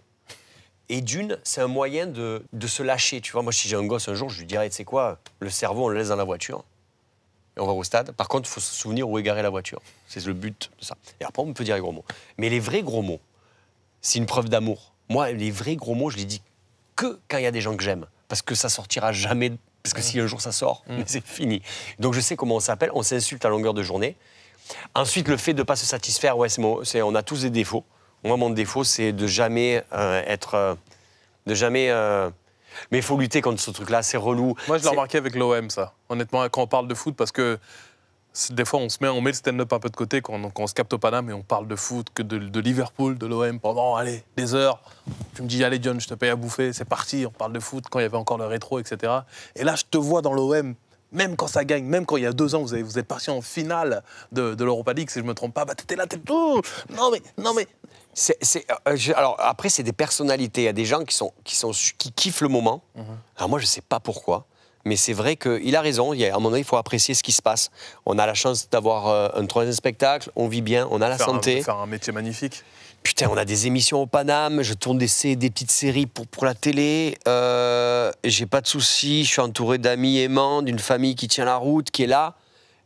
Et d'une, c'est un moyen de, se lâcher. Tu vois, moi, si j'ai un gosse un jour, je lui dirais, tu sais quoi, le cerveau, on le laisse dans la voiture. Et on va au stade. Par contre, il faut se souvenir où égarer la voiture. C'est le but de ça. Et après, on peut dire les gros mots. Mais les vrais gros mots, c'est une preuve d'amour. Moi, les vrais gros mots, je les dis que quand il y a des gens que j'aime. Parce que ça sortira jamais. Parce que si un jour ça sort, mm. (laughs) c'est fini. Donc je sais comment on s'appelle. On s'insulte à longueur de journée. Ensuite, le fait de pas se satisfaire, ouais, c'est, on a tous des défauts. Moi, mon défaut, c'est de jamais euh, être. Euh, de jamais. Euh, mais il faut lutter contre ce truc-là, c'est relou. Moi, je l'ai remarqué avec l'OM, ça. Honnêtement, quand on parle de foot, parce que des fois, on se met, on met le stand-up un peu de côté quand on, se capte au Paname et on parle de foot, que de, Liverpool, de l'OM pendant, allez, des heures. Tu me dis, allez, John, je te paye à bouffer, c'est parti, on parle de foot quand il y avait encore le rétro, etc. Et là, je te vois dans l'OM, même quand ça gagne, même quand il y a deux ans, vous, avez, vous êtes parti en finale de, l'Europa League, si je ne me trompe pas, bah, étais là, tu étais non, mais, non, mais. Euh, euh, alors après, c'est des personnalités. Il y a des gens qui, sont, qui, sont, qui kiffent le moment. Mhm. Alors moi, je ne sais pas pourquoi. Mais c'est vrai qu'il a raison. Il y a, à un moment il faut apprécier ce qui se passe. On a la chance d'avoir euh, un troisième spectacle, on vit bien, on a la santé. Un, faire un métier magnifique. Putain, on a des émissions au Paname, je tourne des, des petites séries pour, pour la télé. Euh, j'ai pas de soucis, je suis entouré d'amis aimants, d'une famille qui tient la route, qui est là.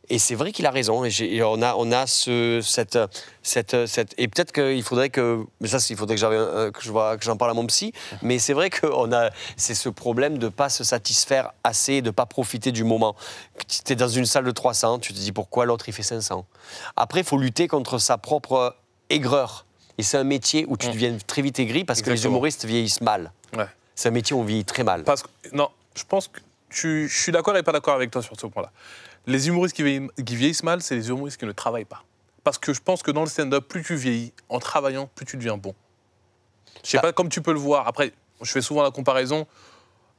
Et c'est vrai qu'il a raison. Et, on a, on a ce, cette, cette, cette et peut-être qu'il faudrait que, mais ça, il faudrait que, euh, j'en je que parle à mon psy. Mais c'est vrai qu'on a, c'est ce problème de pas se satisfaire assez, de pas profiter du moment. Tu es dans une salle de 300, tu te dis pourquoi l'autre il fait 500. Après, il faut lutter contre sa propre aigreur. Et c'est un métier où tu mm. deviens très vite aigri parce que les humoristes vieillissent mal. Ouais. C'est un métier où on vieillit très mal. Parce que, non, je pense que tu, je suis d'accord et pas d'accord avec toi sur ce point-là. Les humoristes qui vieillissent, mal, c'est les humoristes qui ne travaillent pas. Parce que je pense que dans le stand-up, plus tu vieillis, en travaillant, plus tu deviens bon. Je sais pas comme tu peux le voir. Après, je fais souvent la comparaison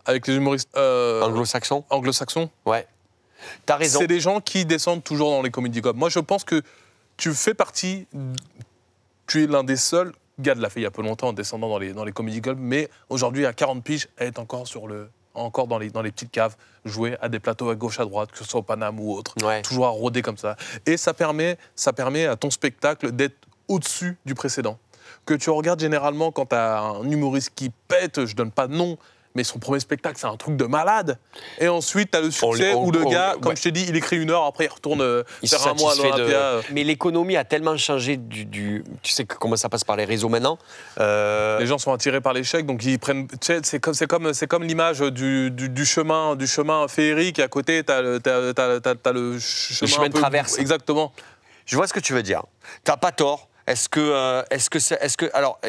avec les humoristes euh, anglo-saxons. Anglo-saxons. Ouais. T'as raison. C'est des gens qui descendent toujours dans les comédies comme Moi, je pense que tu fais partie. Tu es l'un des seuls. de l'a fait il y a peu longtemps en descendant dans les, dans les comédies mais aujourd'hui, à 40 piges, elle est encore sur le, encore dans les, dans les petites caves, jouer à des plateaux à gauche, à droite, que ce soit au Paname ou autre, toujours à rôder comme ça. Et ça permet, ça permet à ton spectacle d'être au-dessus du précédent. Que tu regardes généralement quand tu as un humoriste qui pète, je donne pas de nom, mais son premier spectacle, c'est un truc de malade. Et ensuite, t'as le succès où le gars, comme je t'ai dit, il écrit une heure, après il retourne euh, il faire un mois à l'Olympia. Euh. Mais l'économie a tellement changé du, Tu sais comment ça passe par les réseaux maintenant euh, Les gens sont attirés par l'échec, donc ils prennent. C'est comme, comme, comme l'image du, chemin, du chemin féerique, et à côté, t'as le, as, chemin. Le chemin de traverse. Exactement. Je vois ce que tu veux dire. T'as pas tort. Est-ce que, est-ce que, est-ce que, alors,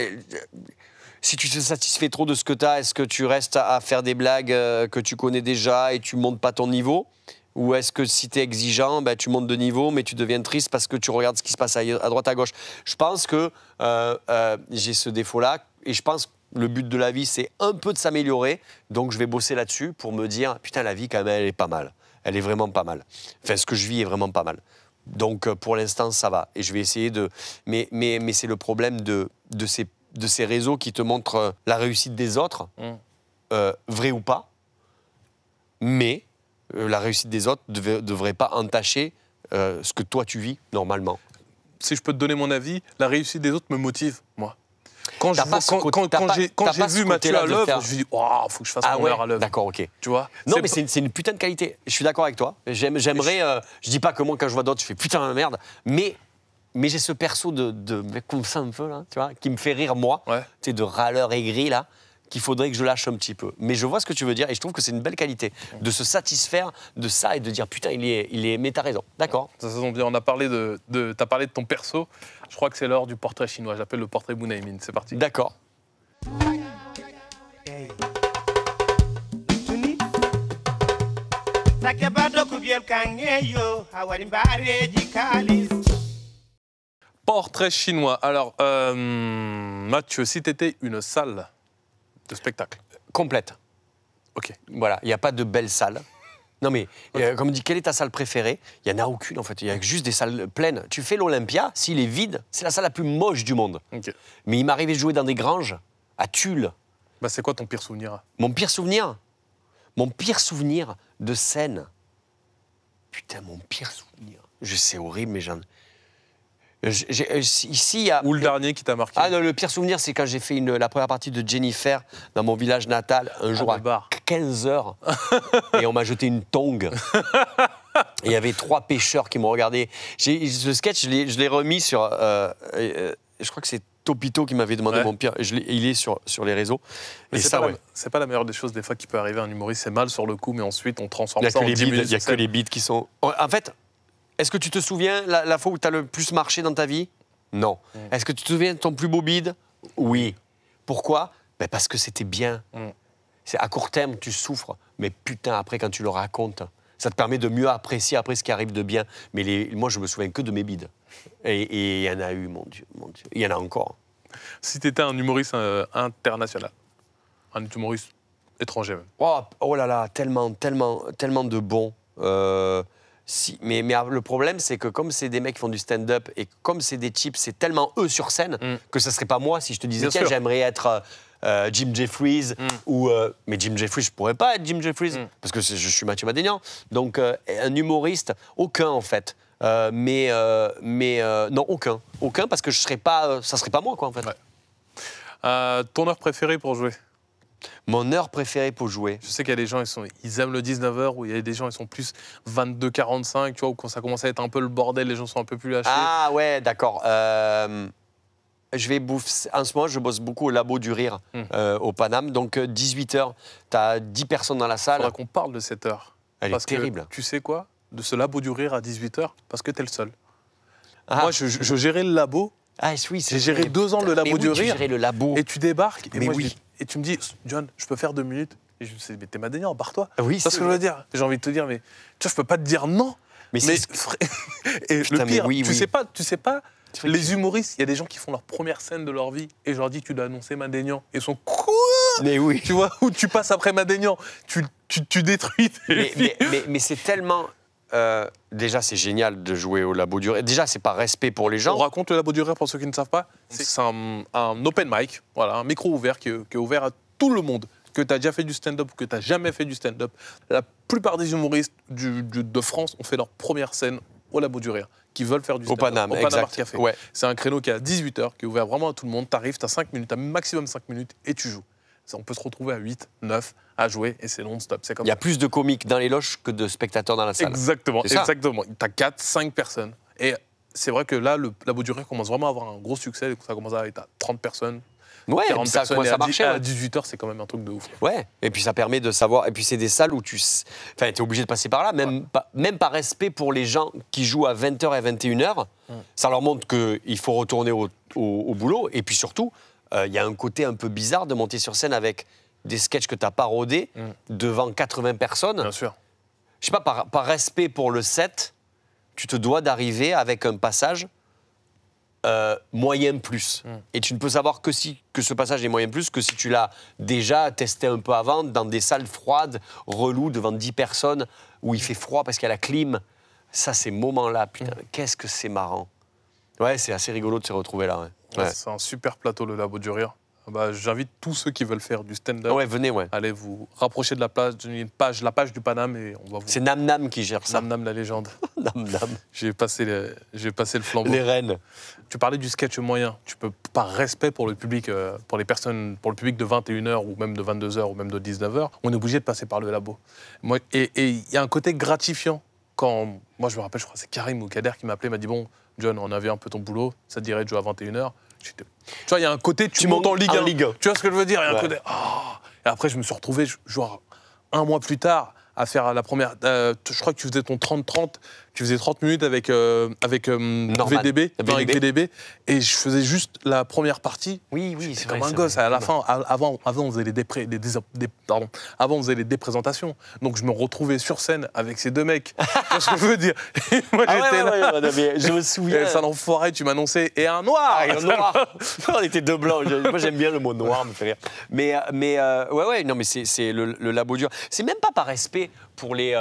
si tu te satisfais trop de ce que tu as, est-ce que tu restes à, faire des blagues euh, que tu connais déjà et tu montes pas ton niveau ou est-ce que si tu es exigeant, ben, tu montes de niveau, mais tu deviens triste parce que tu regardes ce qui se passe à, droite, à gauche Je pense que euh, euh, j'ai ce défaut-là, et je pense que le but de la vie, c'est un peu de s'améliorer. Donc je vais bosser là-dessus pour me dire, putain, la vie, quand même, elle est pas mal. Elle est vraiment pas mal. Enfin, ce que je vis est vraiment pas mal. Donc pour l'instant, ça va. Et je vais essayer de... Mais, mais, mais c'est le problème de, de ces de ces réseaux qui te montrent euh, la réussite des autres, mm. euh, vrai ou pas, mais euh, la réussite des autres ne devrait pas entacher ce que toi tu vis normalement. Si je peux te donner mon avis, la réussite des autres me motive, moi. Quand j'ai vu Mathieu à l'œuvre, je me dit, il faut que je fasse ah heure à l'œuvre. D'accord, ok. Tu vois Non, mais c'est une, putain de qualité. Je suis d'accord avec toi. J'aimerais, je... ne dis pas que moi, quand je vois d'autres, je fais putain de merde, mais mais j'ai ce perso de, de comme ça un peu, là, tu vois, qui me fait rire, moi, tu sais, de râleur aigri, là, qu'il faudrait que je lâche un petit peu. Mais je vois ce que tu veux dire et je trouve que c'est une belle qualité de se satisfaire de ça et de dire putain, il est, il est mais t'as raison. D'accord. Ça, On a parlé de, de t'as parlé de ton perso. Je crois que c'est l'heure du portrait chinois. J'appelle le portrait Bunaimin. C'est parti. D'accord. Portrait chinois. Alors, euh, Mathieu, si tu étais une salle de spectacle Complète. Ok. Voilà, il n'y a pas de belle salle. Non mais, comme euh, on comme dit, quelle est ta salle préférée Il n'y en a aucune en fait, il y a juste des salles pleines. Tu fais l'Olympia, s'il est vide, c'est la salle la plus moche du monde. Mais il m'arrivait de jouer dans des granges, à Tulle. Bah, c'est quoi ton pire souvenir Mon pire souvenir Mon pire souvenir de scène. Putain, mon pire souvenir. Je sais, horrible, mais j'en... Euh, ici, a... Ou le dernier qui t'a marqué Ah non, le pire souvenir, c'est quand j'ai fait une, la première partie de Jennifer dans mon village natal, un jour à, 15h, (laughs) et on m'a jeté une tongue. Il y avait trois pêcheurs qui m'ont regardé. Ce sketch, je l'ai remis sur. Euh, euh, je crois que c'est Topito qui m'avait demandé mon pire. il est sur, sur les réseaux. Mais c'est pas, la meilleure des choses, des fois, qui peut arriver à un humoriste. C'est mal sur le coup, mais ensuite, on transforme ça en Il n'y a, que les, bits qui sont. En fait, est-ce que tu te souviens la, fois où tu as le plus marché dans ta vie Non. Mm. Est-ce que tu te souviens de ton plus beau bide Oui. Pourquoi ben Parce que c'était bien. Mm. C'est À court terme, tu souffres, mais putain, après, quand tu le racontes, ça te permet de mieux apprécier après ce qui arrive de bien. Mais moi, je me souviens que de mes bides. Et il y en a eu, mon Dieu, Dieu. Il y en a encore. Si tu étais un humoriste euh, international, un humoriste étranger même. Oh, oh, là là, tellement, tellement, tellement de bons. Euh, mais, le problème, c'est que comme c'est des mecs qui font du stand-up et comme c'est des types, c'est tellement eux sur scène mm. que ça serait pas moi si je te disais, tiens, j'aimerais être euh, euh, Jim Jeffries mm. ou. Euh, mais Jim Jeffries, je pourrais pas être Jim Jeffries mm. parce que je suis Mathieu Madénian. Donc, un humoriste, aucun en fait. mais mais non, aucun. Aucun parce que je serais pas, ça serait pas moi, quoi, en fait. Ouais. ton heure préférée pour jouer mon heure préférée pour jouer. Je sais qu'il y a des gens, ils, sont, ils aiment le 19h, ou il y a des gens, ils sont plus 22-45, tu vois, ou quand ça commence à être un peu le bordel, les gens sont un peu plus lâchés. Ah ouais, d'accord. Euh, je vais bouffer. En ce moment, je bosse beaucoup au labo du rire hmm. euh, au Paname. Donc, 18h, tu as 10 personnes dans la salle. Il qu'on parle de cette heure. Elle terrible. tu sais quoi De ce labo du rire à 18h, parce que t'es le seul. Ah. Moi, je, gérais le labo ah oui, j'ai géré deux ans le labo du rire. le labo. Et tu débarques. Et mais oui et tu me dis, John, je peux faire deux minutes Et je me dis, mais t'es ma barre-toi. Ah oui, c'est ce que je veux dire. J'ai envie de te dire, mais tu vois, je peux pas te dire non. Mais, (laughs) et le pire, tu sais pas, tu sais pas. Les humoristes, il y a des gens qui font leur première scène de leur vie et je leur dis, tu dois annoncer Madénian. » Et ils sont quoi mais oui. Tu vois, où tu passes après Madénian, tu, tu, tu détruis. mais, mais c'est tellement euh, déjà, c'est génial de jouer au Labo du Rire. Déjà, c'est par respect pour les gens. On raconte le Labo du Rire pour ceux qui ne savent pas. C'est un, open mic, voilà, un micro ouvert qui, est ouvert à tout le monde que tu as déjà fait du stand-up ou que tu n'as jamais fait du stand-up, la plupart des humoristes de France ont fait leur première scène au Labo du Rire, qui veulent faire du stand-up. Au Paname, C'est un créneau qui est à 18h, qui est ouvert vraiment à tout le monde. Tu arrives, tu as 5 minutes, tu maximum 5 minutes et tu joues on peut se retrouver à 8, 9 à jouer et c'est non-stop. Il y a plus de comiques dans les loges que de spectateurs dans la salle. Exactement, exactement. Tu as 4, 5 personnes. Et c'est vrai que là, le, la bout commence vraiment à avoir un gros succès. Ça commence à être à 30 personnes. Ouais, ça, personnes, à marchait. À 18h, c'est quand même un truc de ouf. Ouais, et puis ça permet de savoir. Et puis c'est des salles où tu enfin, es obligé de passer par là, même, même par respect pour les gens qui jouent à 20h et 21h. Ça leur montre qu'il faut retourner au boulot. Et puis surtout, euh, il y a un côté un peu bizarre de monter sur scène avec des sketchs que tu as parodés mm. devant 80 personnes. Bien sûr. Je sais pas, par, respect pour le set, tu te dois d'arriver avec un passage euh, moyen plus. Mm. Et tu ne peux savoir que, si, que ce passage est moyen plus que si tu l'as déjà testé un peu avant dans des salles froides, reloues, devant 10 personnes, où il mm. fait froid parce qu'il y a la clim. Ça, ces moments-là, putain, qu'est-ce que c'est marrant. Ouais, c'est assez rigolo de se retrouver là. C'est un super plateau, le Labo du Rire. Bah, J'invite tous ceux qui veulent faire du stand-up. Ouais, venez, ouais. Allez vous rapprocher de la page, page, la page du Paname et on va vous. C'est Nam Nam qui gère ça. Nam Nam, la légende. (laughs) Nam Nam. J'ai passé, le, j'ai passé le flambeau. Les reines. Tu parlais du sketch moyen. Tu peux, par respect pour le public, euh, pour les personnes, pour le public de 21h ou même de 22h ou même de 19h, on est obligé de passer par le labo. Moi, et il y a un côté gratifiant quand. Moi, je me rappelle, je crois c'est Karim ou Kader qui m'a appelé, m'a dit Bon, John, on avait un peu ton boulot, ça dirait de jouer à 21h. Tu vois, il y a un côté, tu, m'entends montes en Ligue Tu vois ce que je veux dire y a côté, ah. Et après, je me suis retrouvé, genre, un mois plus tard, à faire la première. Euh, je crois que tu faisais ton 30-30 tu faisais 30 minutes avec, euh, avec euh, VDB, et je faisais juste la première partie. Oui, oui, c'est comme un gosse. À la fin, avant, avant, on faisait les, dépré, pardon, avant, on faisait les déprésentations. Donc, je me retrouvais sur scène avec ces deux mecs. quest ce que je veux dire. (laughs) moi, ah j'étais ouais, je me souviens. Ça tu m'annonçais, et un noir. Ah, un noir. (laughs) (laughs) on était deux blancs. Moi, j'aime bien le mot noir, me fait rire. Mais, euh, mais ouais, ouais, non, mais c'est le, le labo dur. C'est même pas par respect pour les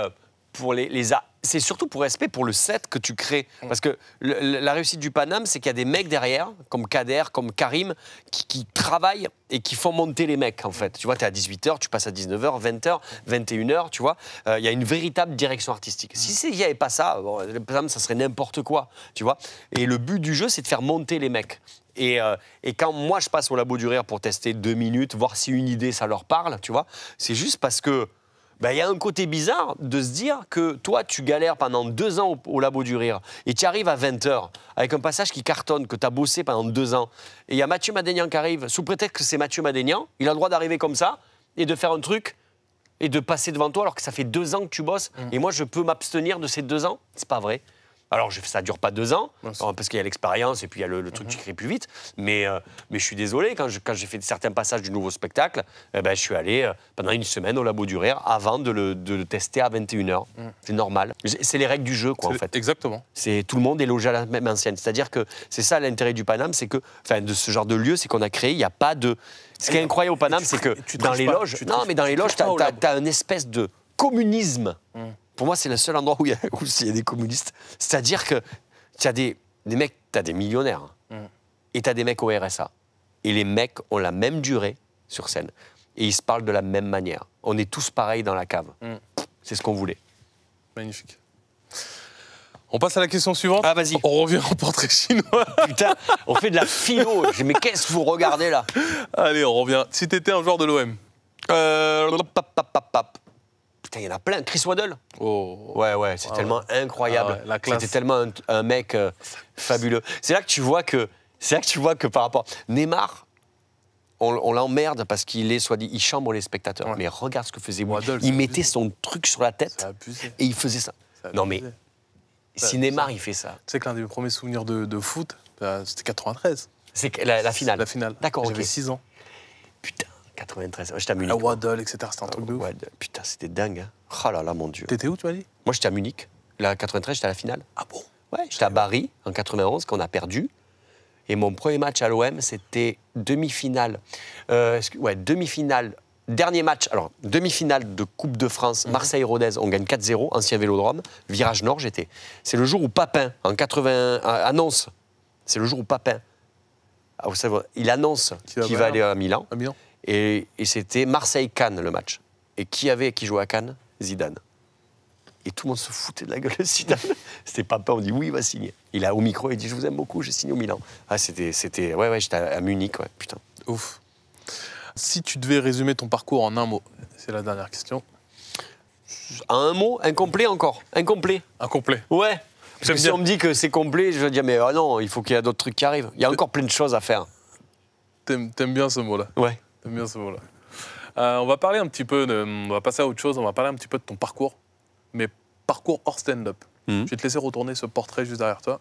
les, c'est surtout pour respect pour le set que tu crées. Mm. Parce que la réussite du Paname, c'est qu'il y a des mecs derrière, comme Kader, comme Karim, qui, travaillent et qui font monter les mecs, en fait. Tu vois, tu es à 18h, tu passes à 19h, 20h, 21h, tu vois. Euh, il y a une véritable direction artistique. Si mm. il n'y avait pas ça, le Paname, ça serait n'importe quoi, tu vois. Et le but du jeu, c'est de faire monter les mecs. Et, euh, et, quand moi je passe au labo du rire pour tester deux minutes, voir si une idée ça leur parle, tu vois, c'est juste parce que ben, il y a un côté bizarre de se dire que toi, tu galères pendant deux ans au, Labo du Rire et tu arrives à 20h avec un passage qui cartonne, que tu as bossé pendant deux ans. Et il y a Mathieu Madénian qui arrive, sous prétexte que c'est Mathieu Madénian, il a le droit d'arriver comme ça et de faire un truc et de passer devant toi alors que ça fait deux ans que tu bosses mmh. et moi, je peux m'abstenir de ces deux ans C'est pas vrai. Alors, ça dure pas deux ans, hein, parce qu'il y a l'expérience et puis il y a le, truc mhm. qui crée plus vite. Mais, euh, mais je suis désolé, quand, j'ai fait certains passages du nouveau spectacle, eh ben, je suis allé euh, pendant une semaine au Labo du Rire avant de le, tester à 21h. Mhm. C'est normal. C'est les règles du jeu, quoi, en fait. Exactement. C'est, tout le monde est logé à la même ancienne. C'est-à-dire que c'est ça l'intérêt du Paname, c'est que, enfin, de ce genre de lieu, c'est qu'on a créé, il n'y a pas de. Ce qui est incroyable au Paname, c'est que dans les loges. non, mais dans les loges, tu as, un espèce de communisme. Mhm. Pour moi, c'est le seul endroit où il y, a (laughs) des communistes. C'est-à-dire que tu as des, mecs, tu des millionnaires hein, mm. et tu as des mecs au RSA. Et les mecs ont la même durée sur scène et ils se parlent de la même manière. On est tous pareils dans la cave. Mm. C'est ce qu'on voulait. Magnifique. On passe à la question suivante. Ah, vas-y. On revient au portrait chinois. (laughs) Putain, on fait de la philo. Mais qu'est-ce que vous regardez là Allez, on revient. Si t'étais un joueur de l'OM. Euh il y en a plein. Chris Waddle. Oh. Ouais, ouais, c'est ah tellement incroyable. Ah c'était tellement un, mec euh, fabuleux. C'est là que tu vois que, c'est là que tu vois que par rapport Neymar, on, l'emmerde parce qu'il est soit dit, il chambre les spectateurs. Mais regarde ce que faisait Waddle. Il mettait son truc sur la tête et il faisait ça. Non mais si bah, Neymar il fait ça. Tu sais que l'un des premiers souvenirs de, foot, bah, c'était 93. C'est la, la, finale. La finale. D'accord. J'avais 6 ans. Putain. 93, j'étais à Munich. À Waddle, etc. C'était un truc de ouf. Putain, c'était dingue. Hein. Oh là là, mon Dieu. T'étais où, tu m'as dit Moi, j'étais à Munich. La 93, j'étais à la finale. Ah bon Ouais, j'étais à Bari, en 91, qu'on a perdu. Et mon premier match à l'OM, c'était demi-finale. Euh, ouais, demi-finale. Dernier match, alors demi-finale de Coupe de France, mhm. Marseille-Rodez, on gagne 4-0, ancien vélodrome, virage nord, j'étais. C'est le jour où Papin, en 81, euh, annonce, c'est le jour où Papin, ah, vous savez, il annonce qu'il va, va aller à Milan. À Milan. Et, c'était Marseille-Cannes le match. Et qui avait qui jouait à Cannes Zidane. Et tout le monde se foutait de la gueule de Zidane. (laughs) c'était papa, on dit oui, il va signer. Il a au micro, il dit je vous aime beaucoup, j'ai signé au Milan. Ah, c'était, c'était, ouais, ouais, j'étais à, Munich, ouais, putain. Ouf. Si tu devais résumer ton parcours en un mot, c'est la dernière question. À un mot, incomplet encore, incomplet. Incomplet. Ouais. si on me dit que c'est complet, je vais dire mais ah non, il faut qu'il y ait d'autres trucs qui arrivent. Il y a encore plein de choses à faire. T'aimes, bien ce mot-là. Ouais là euh, on va parler un petit peu, de, on va passer à autre chose, on va parler un petit peu de ton parcours, mais parcours hors stand-up. Hmm. Je vais te laisser retourner ce portrait juste derrière toi.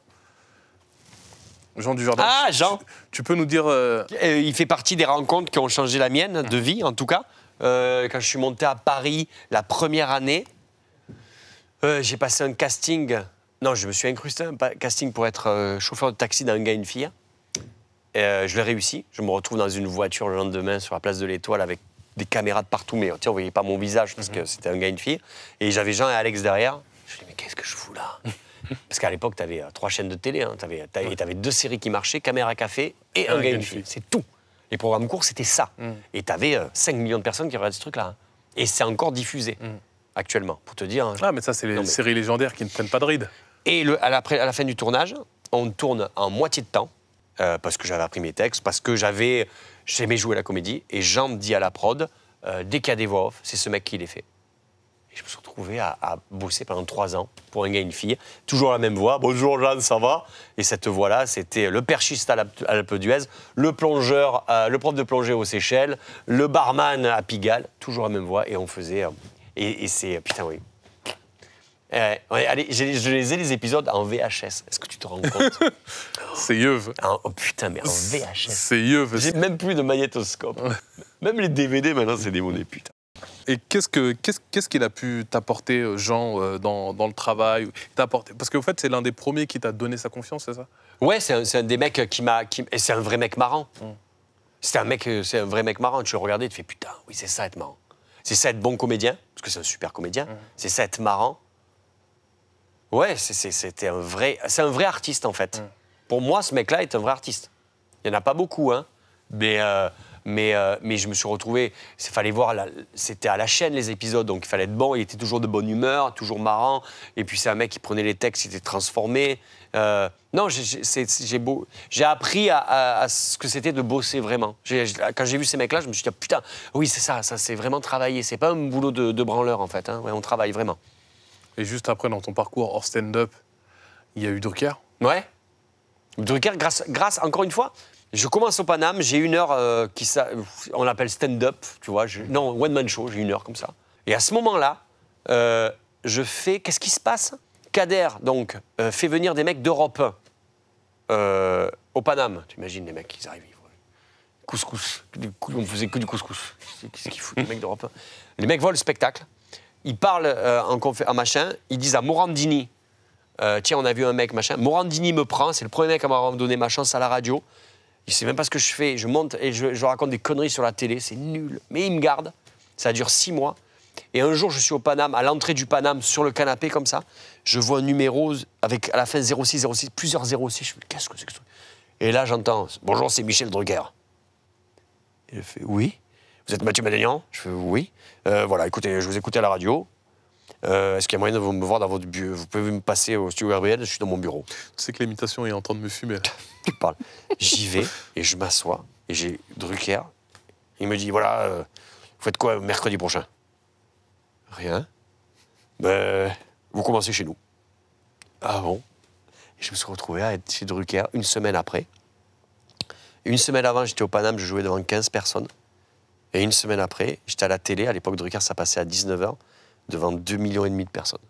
Jean Dujardin. Ah, Jean tu, peux nous dire. Euh, euh, il fait partie des rencontres qui ont changé la mienne de vie, en tout cas. quand je suis monté à Paris la première année, j'ai passé un casting. Non, je me suis incrusté un casting pour être chauffeur de taxi d'un gars et une fille. Euh, je l'ai réussi Je me retrouve dans une voiture le lendemain sur la place de l'Étoile avec des caméras de partout, mais tiens, on voyait pas mon visage parce que mhm. c'était un gars et une Et j'avais Jean et Alex derrière. Je me dis, mais qu'est-ce que je fous là (laughs) Parce qu'à l'époque, tu avais euh, trois chaînes de télé, hein. et tu avais, deux séries qui marchaient, Caméra Café et Un, gars et une C'est tout. Les programmes courts, c'était ça. Mm. Et tu avais 5 euh, millions de personnes qui regardaient ce truc-là. Et c'est encore diffusé mm. actuellement, pour te dire. Hein. Ah, mais ça, c'est les séries légendaires qui ne prennent pas de ride Et à la fin du tournage, on tourne en moitié de temps. Euh, parce que j'avais appris mes textes, parce que j'avais j'aimais jouer la comédie. Et Jean me dit à la prod, euh, dès qu'il a des voix off, c'est ce mec qui les fait. Et je me suis retrouvé à, bosser pendant trois ans pour un gars et une fille, toujours la même voix. Bonjour Jean, ça va Et cette voix-là, c'était le perchiste à la d'Huez, le plongeur, euh, le prof de plongée aux Seychelles, le barman à Pigalle, toujours la même voix. Et on faisait. et, et c'est. Putain, oui. Euh, allez, je les ai les épisodes en VHS. Est-ce que tu te rends compte (laughs) C'est Yeuve. Oh, putain, mais en VHS. C'est Yeuve. J'ai même plus de magnétoscope. même les DVD maintenant, c'est des monnaies, putain. Et qu'est-ce qu'est-ce qu'il a pu t'apporter, euh, Jean, euh, dans, dans, le travail Parce qu'en fait, c'est l'un des premiers qui t'a donné sa confiance, c'est ça Ouais, c'est un, un, des mecs qui m'a. c'est un vrai mec marrant. Mm. C'est un mec, c'est un vrai mec marrant. Tu le regardé tu te fais putain, oui, c'est ça être marrant. C'est ça être bon comédien, parce que c'est un super comédien. Mm. C'est ça être marrant. Ouais, c'était un vrai, c'est un vrai artiste en fait. Pour moi, ce mec-là est un vrai artiste. Il n'y en a pas beaucoup, hein. Mais, euh, mais, euh, mais je me suis retrouvé. Il fallait voir, c'était à la chaîne les épisodes, donc il fallait être bon. Il était toujours de bonne humeur, toujours marrant. Et puis c'est un mec qui prenait les textes, il était transformé. Euh, non, j'ai appris à, à, à, ce que c'était de bosser vraiment. Quand j'ai vu ces mecs-là, je me suis dit, putain, oui, c'est ça, ça c'est vraiment travailler. C'est pas un boulot de, branleur en fait. Hein. Ouais, on travaille vraiment. Et juste après, dans ton parcours hors stand-up, il y a eu Drucker. Ouais. Drucker, grâce, grâce encore une fois, je commence au Paname, j'ai une heure euh, qui ça, on l'appelle stand-up, tu vois. Je, non, one man show, j'ai une heure comme ça. Et à ce moment-là, euh, je fais. Qu'est-ce qui se passe Kader donc euh, fait venir des mecs d'Europe au Paname. Tu imagines les mecs, ils arrivent. Ils couscous, on faisait que du couscous. Qu'est-ce qu'ils foutent les mecs d'Europe Les mecs voient le spectacle ils parlent euh, en, machin, ils disent à Morandini, euh, tiens, on a vu un mec, machin. Morandini me prend, c'est le premier mec à m'avoir donné ma chance à la radio. Il sait même pas ce que je fais. Je monte et je, raconte des conneries sur la télé, c'est nul. Mais il me garde. Ça dure six mois. Et un jour, je suis au Paname, à l'entrée du Paname, sur le canapé comme ça. Je vois un numéro avec à la fin 0606, plusieurs 06. Je me qu'est-ce que c'est que ça Et là, j'entends, bonjour, c'est Michel Drucker. Et je fait, oui. Vous êtes Mathieu Madénian ?» Je fais Oui. Euh, voilà, écoutez, je vous écoutais à la radio. Euh, est-ce qu'il y a moyen de vous me voir dans votre bureau Vous pouvez me passer au studio RBL Je suis dans mon bureau. Tu sais que l'imitation est en train de me fumer. (laughs) tu parles. J'y vais et je m'assois et j'ai Drucker. Il me dit voilà, euh, vous faites quoi mercredi prochain Rien. Ben, vous commencez chez nous. Ah bon et Je me suis retrouvé à être chez Drucker une semaine après. Une semaine avant, j'étais au Paname, je jouais devant 15 personnes. Et une semaine après, j'étais à la télé, à l'époque Drucker, ça passait à 19h, devant 2,5 millions et demi de personnes.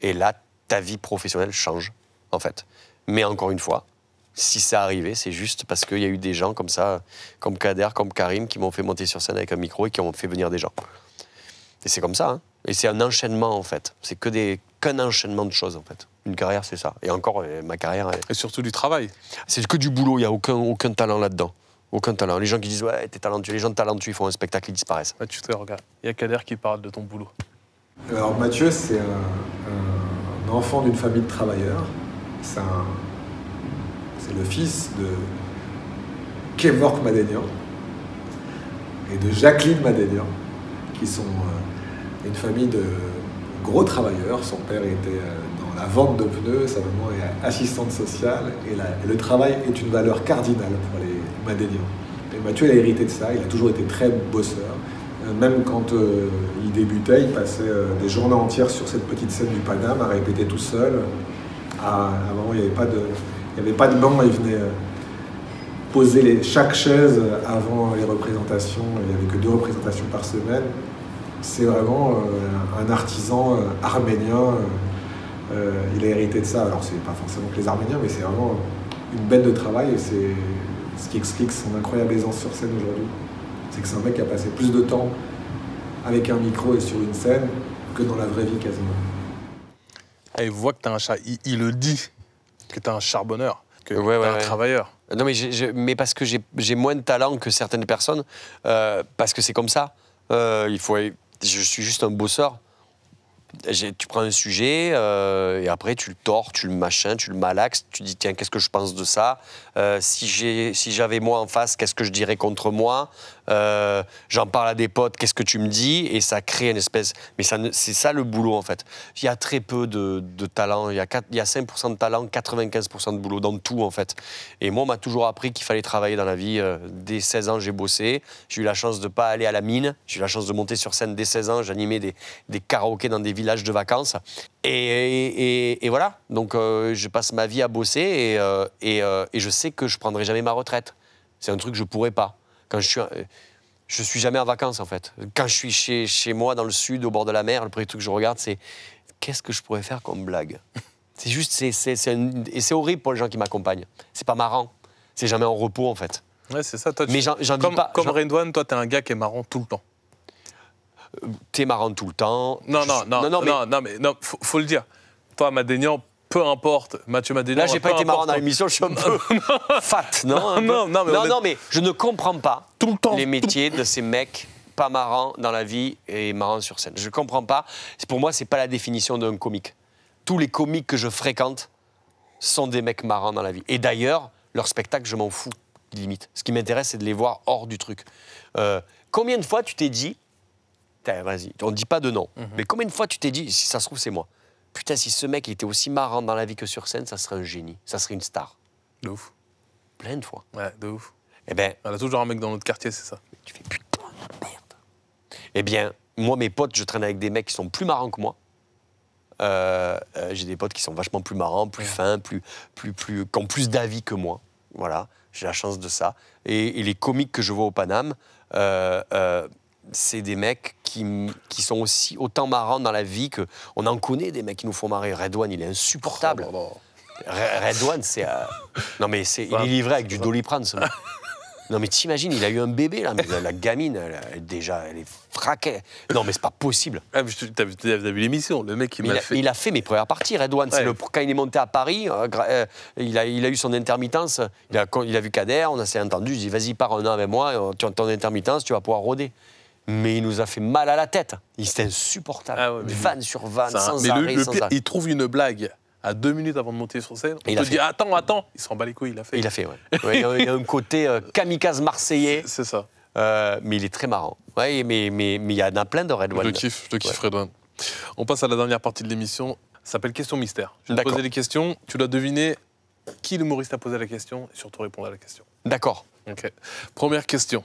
Et là, ta vie professionnelle change, en fait. Mais encore une fois, si ça arrivait, c'est juste parce qu'il y a eu des gens comme ça, comme Kader, comme Karim, qui m'ont fait monter sur scène avec un micro et qui ont fait venir des gens. Et c'est comme ça. Hein. Et c'est un enchaînement, en fait. C'est que des qu'un enchaînement de choses, en fait. Une carrière, c'est ça. Et encore, euh, ma carrière. Et surtout du travail. C'est que du boulot, il n'y a aucun, aucun talent là-dedans. Aucun talent. Les gens qui disent ouais, t'es talentueux, les gens talentueux, ils font un spectacle, ils disparaissent. Mathieu, tu te Il y a Kader qui parle de ton boulot. Alors Mathieu, c'est un, enfant d'une famille de travailleurs. C'est le fils de Kevork Madénian et de Jacqueline Madénian, qui sont euh, une famille de gros travailleurs. Son père était euh, dans la vente de pneus, sa maman est assistante sociale, et, le travail est une valeur cardinale pour les et Mathieu, a hérité de ça, il a toujours été très bosseur. Euh, même quand euh, il débutait, il passait euh, des journées entières sur cette petite scène du Paname à répéter tout seul. À, avant, il n'y avait, pas de, il avait pas de banc, il venait poser les, chaque chaise avant les représentations. Il n'y avait que deux représentations par semaine. C'est vraiment un artisan arménien. il a hérité de ça. Alors, c'est pas forcément que les Arméniens, mais c'est vraiment une bête de travail et c'est ce qui explique son incroyable aisance sur scène aujourd'hui. C'est que c'est un mec qui a passé plus de temps avec un micro et sur une scène que dans la vraie vie quasiment. Il voit que t'es un chat. Il, le dit que es un charbonneur, que t'es un travailleur. Non, mais, mais parce que j'ai moins de talent que certaines personnes, euh, parce que c'est comme ça. Euh, il faut, je suis juste un bosseur tu prends un sujet euh, et après tu le tords, tu le machins, tu le malaxes, tu dis tiens qu'est-ce que je pense de ça, euh, si j'avais moi en face qu'est-ce que je dirais contre moi, euh, j'en parle à des potes, qu'est-ce que tu me dis Et ça crée une espèce. Mais ça c'est ça le boulot, en fait. Il y a très peu de, talent. Il y, a 5% de talent, 95% de boulot, dans tout, en fait. Et moi, on m'a toujours appris qu'il fallait travailler dans la vie. Euh, dès 16 ans, j'ai bossé. J'ai eu la chance de ne pas aller à la mine. J'ai eu la chance de monter sur scène dès 16 ans. J'animais des, des karaokés dans des villages de vacances. Et, voilà. Donc, euh, je passe ma vie à bosser et, et je sais que je prendrai jamais ma retraite. C'est un truc que je pourrais pas. Quand je suis, euh, je suis jamais en vacances, en fait. Quand je suis chez, chez moi, dans le sud, au bord de la mer, le premier truc que je regarde, c'est qu'est-ce que je pourrais faire comme blague (laughs) C'est juste, c'est, et c'est horrible pour les gens qui m'accompagnent. C'est pas marrant. C'est jamais en repos, en fait. Ouais, c'est ça. Mais j'en comme, pas, comme toi, t'es un gars qui est marrant tout le temps. Euh, t'es marrant tout le temps. Non, non, non, non, non, mais, non, mais faut, le dire. Toi, Madénian, peu importe, Mathieu Madeleine. Là, j'ai pas été marrant dans l'émission, je suis un peu (laughs) fat, non non, non, mais je ne comprends pas tout le temps, les métiers de ces mecs pas marrants dans la vie et marrants sur scène. Je comprends pas. Pour moi, c'est pas la définition d'un comique. Tous les comiques que je fréquente sont des mecs marrants dans la vie. Et d'ailleurs, leur spectacle, je m'en fous, limite. Ce qui m'intéresse, c'est de les voir hors du truc. Euh, combien de fois tu t'es dit, vas-y, on ne dit pas de nom, mhm. mais combien de fois tu t'es dit, si ça se trouve, c'est moi putain, si ce mec était aussi marrant dans la vie que sur scène, ça serait un génie, ça serait une star. De ouf. Plein de fois. Ouais, de ouf. Eh ben, On a toujours un mec dans notre quartier, c'est ça. tu fais putain de merde. Eh bien, moi, mes potes, je traîne avec des mecs qui sont plus marrants que moi. Euh, euh, j'ai des potes qui sont vachement plus marrants, plus fins, plus, plus, plus, qui ont plus d'avis que moi. Voilà, j'ai la chance de ça. Et, les comiques que je vois au Paname, euh, c'est des mecs qui, qui, sont aussi autant marrants dans la vie que on en connaît des mecs qui nous font marrer. Red il est insupportable. Oh, c'est euh, (laughs) non mais c'est il est livré avec du doliprane. (laughs) Non mais t'imagines, il a eu un bébé là, la, gamine, elle, déjà, elle est fraquée. Non mais c'est pas possible. Ah, t'as vu, l'émission, le mec il m'a fait. Il a fait mes premières parties, Redouane. Ouais. quand il est monté à Paris, euh, euh, il, a, eu son intermittence. Il a, vu Kader, on s'est entendu. Je dit, vas-y pars un an avec moi, tu as ton intermittence, tu vas pouvoir rôder mais il nous a fait mal à la tête. Il insupportable. Ah van sur van, sans mais arrêt, le Il trouve une blague à deux minutes avant de monter sur scène. On il te dit attends, attends, il se pas les couilles, il a fait. Il a fait, ouais. il y a un côté euh, kamikaze marseillais. C'est ça. Euh, mais il est très marrant. Ouais, mais mais mais il y en a plein de Red One. Je kiffe, je kiffe Red One. On passe à la dernière partie de l'émission. Ça s'appelle Question mystère. Je vais poser les questions. Tu dois deviner qui l'humoriste a posé la question et surtout répondre à la question. D'accord. Ok. Première question.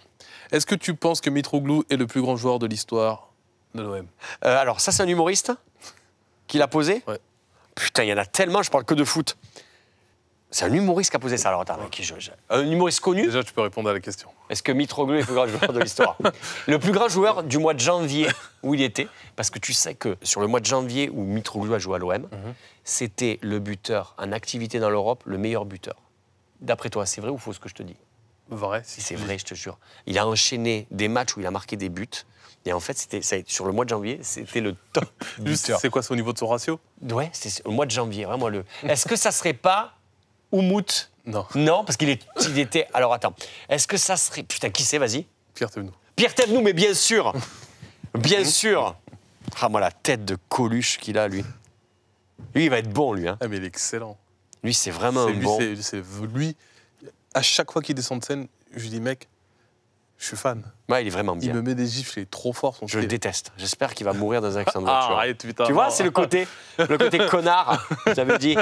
Est-ce que tu penses que Mitroglou est le plus grand joueur de l'histoire de l'OM euh, Alors, ça, c'est un humoriste qui l'a posé Putain, il y en a tellement, je parle que de foot. C'est un humoriste qui a posé ça, alors attends, Un humoriste connu Déjà, tu peux répondre à la question. Est-ce que Mitroglou est le plus grand joueur de l'histoire (laughs) Le plus grand joueur du mois de janvier où il était, parce que tu sais que sur le mois de janvier où Mitroglou a joué à l'OM, mhm. c'était le buteur en activité dans l'Europe, le meilleur buteur. D'après toi, c'est vrai ou faux ce que je te dis Vrai. C'est vrai, je te jure. Il a enchaîné des matchs où il a marqué des buts. Et en fait, c'était sur le mois de janvier, c'était le top (laughs) C'est quoi, c'est au niveau de son ratio Ouais, c'est au mois de janvier, vraiment le. Est-ce que ça serait pas Oumout Non. Non, parce qu'il il était. Alors attends, est-ce que ça serait Putain, qui c'est Vas-y. Pierre Thévenou. Pierre nous mais bien sûr, (laughs) bien sûr. Ah moi la tête de Coluche qu'il a lui. Lui, il va être bon lui. Hein. Ah mais il est excellent. Lui, c'est vraiment un bon. Lui, à chaque fois qu'il descend de scène, je lui dis, mec, je suis fan. il est vraiment bien. Il me met des gifles il est trop fort Je le déteste. J'espère qu'il va mourir dans un accident de ah, voiture. tu vois, c'est le côté, le côté (laughs) connard, j'avais dit.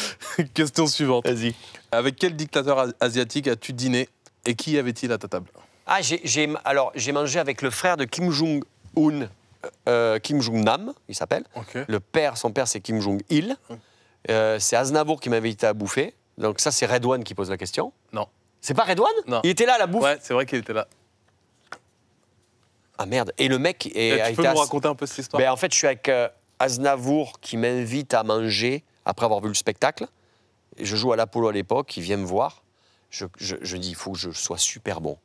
(laughs) Question suivante. Vas-y. Avec quel dictateur asiatique as-tu dîné et qui avait-il à ta table Ah, j'ai, alors j'ai mangé avec le frère de Kim Jong Un, euh, euh, Kim Jong Nam, il s'appelle. Le père, son père, c'est Kim Jong Il. Euh, c'est Aznavour qui m'avait invité à bouffer. Donc ça, c'est Red One qui pose la question. Non. C'est pas Red One Non. Il était là à la bouffe Ouais, c'est vrai qu'il était là. Ah merde. Et le mec est. Et eh, tu peux nous raconter un peu cette histoire ben, En fait, je suis avec euh, Aznavour qui m'invite à manger après avoir vu le spectacle. je joue à l'Apollo à l'époque, il vient me voir. Je, dis, il faut que je sois super bon.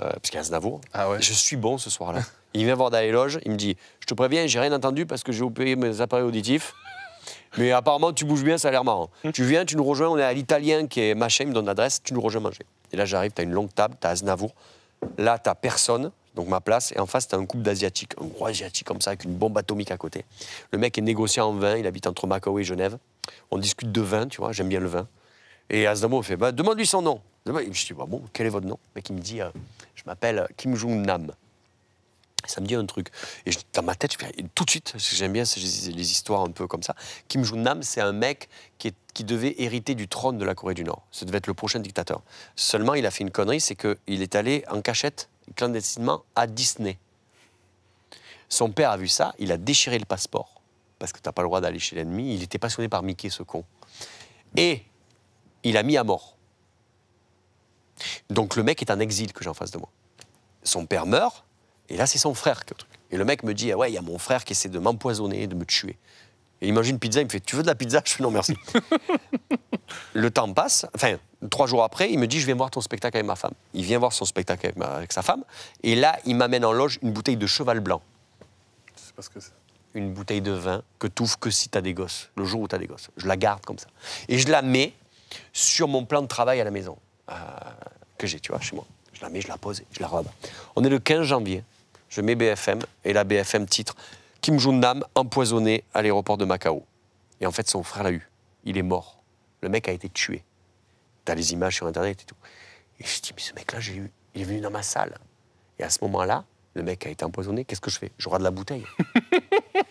Euh, parce qu'Aznavour, ah je suis bon ce soir-là. il vient voir dans il me dit, je te préviens, j'ai rien entendu parce que j'ai oublié mes appareils auditifs. Mais apparemment, tu bouges bien, ça a l'air marrant. tu viens, tu nous rejoins, on est à l'italien qui est machin, il me donne l'adresse, tu nous rejoins manger. Et là, j'arrive, tu as une longue table, tu as Aznavour. Là, tu as personne, donc ma place, et en face, tu as un couple d'Asiatiques, un gros Asiatique comme ça, avec une bombe atomique à côté. Le mec est négociant en vin, il habite entre Macao et Genève. On discute de vin, tu vois, j'aime bien le vin. Et Aznavour fait bah, Demande-lui son nom. Je dis bah, Bon, quel est votre nom Le mec, il me dit euh, Je m'appelle Kim Jong-nam ça me dit un truc. Et dans ma tête, tout de suite, j'aime bien les, histoires un peu comme ça. Kim Jong-nam, c'est un mec qui, devait hériter du trône de la Corée du Nord. Ça devait être le prochain dictateur. Seulement, il a fait une connerie, c'est qu'il est allé en cachette, clandestinement, à Disney. Son père a vu ça, il a déchiré le passeport, parce que t'as pas le droit d'aller chez l'ennemi. Il était passionné par Mickey, ce con. Et il a mis à mort. Donc le mec est un exil que j'ai en face de moi. Son père meurt, et là, c'est son frère. Que... Et le mec me dit, ah ouais, il y a mon frère qui essaie de m'empoisonner, de me tuer. Et il mange une pizza, il me fait, tu veux de la pizza Je fais, non, merci. (laughs) le temps passe, enfin, trois jours après, il me dit, je viens voir ton spectacle avec ma femme. Il vient voir son spectacle avec, sa femme. Et là, il m'amène en loge une bouteille de cheval blanc. Je sais pas ce que c'est une bouteille de vin que ouvres que si as des gosses, le jour où as des gosses. Je la garde comme ça. Et je la mets sur mon plan de travail à la maison, euh, que j'ai, tu vois, chez moi. Je la mets, je la pose, je la robe. On est le 15 janvier je mets BFM, et la BFM titre Kim Jong-nam empoisonné à l'aéroport de Macao. Et en fait, son frère l'a eu. Il est mort. Le mec a été tué. T'as les images sur Internet et tout. Et je dis, mais ce mec-là, j'ai eu, il est venu dans ma salle. Et à ce moment-là, le mec a été empoisonné. Qu'est-ce que je fais J'aurai de la bouteille.